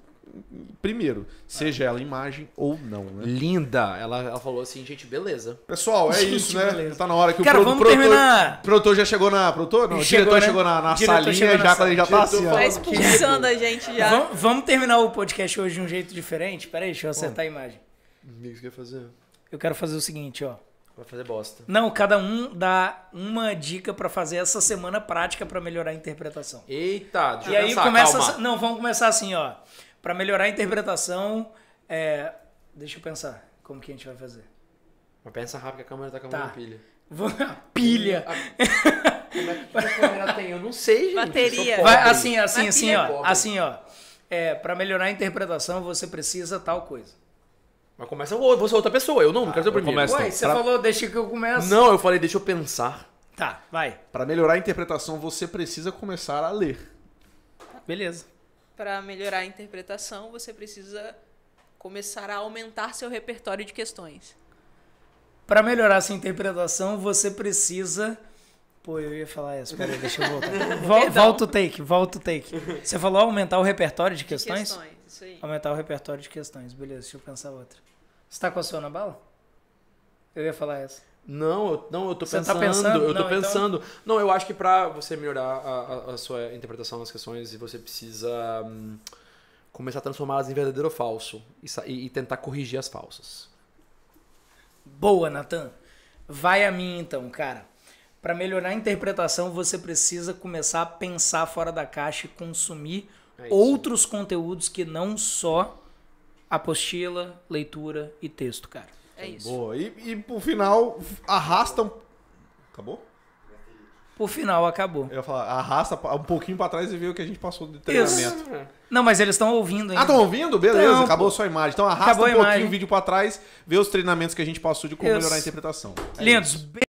primeiro, seja ah. ela imagem ou não. Né? Linda! Ela, ela falou assim, gente, beleza. Pessoal, é isso, né? Beleza. Tá na hora que Cara, o produtor, terminar. produtor já chegou na. Produtor? Não, chegou, o diretor né? chegou na, na diretor salinha, chegou na já, sal... já tá assim. Tá expulsando a gente já. Vamos, vamos, terminar o podcast hoje de um jeito diferente? Peraí, deixa eu acertar a imagem. O que você quer fazer? Eu quero fazer o seguinte, ó. Vai fazer bosta. Não, cada um dá uma dica para fazer essa semana prática para melhorar a interpretação. Eita, deixa E eu aí pensar, começa. Calma. Não, vamos começar assim, ó para melhorar a interpretação, é... deixa eu pensar como que a gente vai fazer. Mas pensa rápido que a câmera tá com a tá. pilha. Vou... Pilha! Como é que a câmera tem? Eu não sei, gente. Bateria. Vai, assim, assim, Mas assim, ó. Assim, ó. É, para melhorar a interpretação, você precisa tal coisa. Mas começa você é outra pessoa, eu não, ah, não quero ser o primeiro. Começo, Ué, você pra... falou, deixa que eu comece. Não, eu falei, deixa eu pensar. Tá, vai. Para melhorar a interpretação, você precisa começar a ler. Beleza para melhorar a interpretação, você precisa começar a aumentar seu repertório de questões. Para melhorar sua interpretação, você precisa. Pô, eu ia falar isso, peraí, deixa eu voltar. Vol, volta o take, volta o take. Você falou aumentar o repertório de questões? De questões, isso aí. Aumentar o repertório de questões, beleza, deixa eu pensar outra. Você tá com a sua na bala? Eu ia falar essa. Não, eu, não, eu tô tá pensando, tá pensando, eu tô não, então pensando. Então... Não, eu acho que para você melhorar a, a, a, sua interpretação das questões, você precisa hum, começar a transformá-las em verdadeiro ou falso e, e, tentar corrigir as falsas. Boa, Natan. Vai a mim então, cara. Para melhorar a interpretação, você precisa começar a pensar fora da caixa e consumir é outros conteúdos que não só apostila, leitura e texto, cara. É isso. Boa. E, e pro final, arrastam. Acabou? Por final, acabou. Eu ia falar, arrasta um pouquinho pra trás e vê o que a gente passou de treinamento. Isso. Não, mas eles estão ouvindo ainda. Ah, estão ouvindo? Beleza, então, acabou a sua imagem. Então arrasta um pouquinho o vídeo pra trás, vê os treinamentos que a gente passou de como isso. melhorar a interpretação. É Lindos,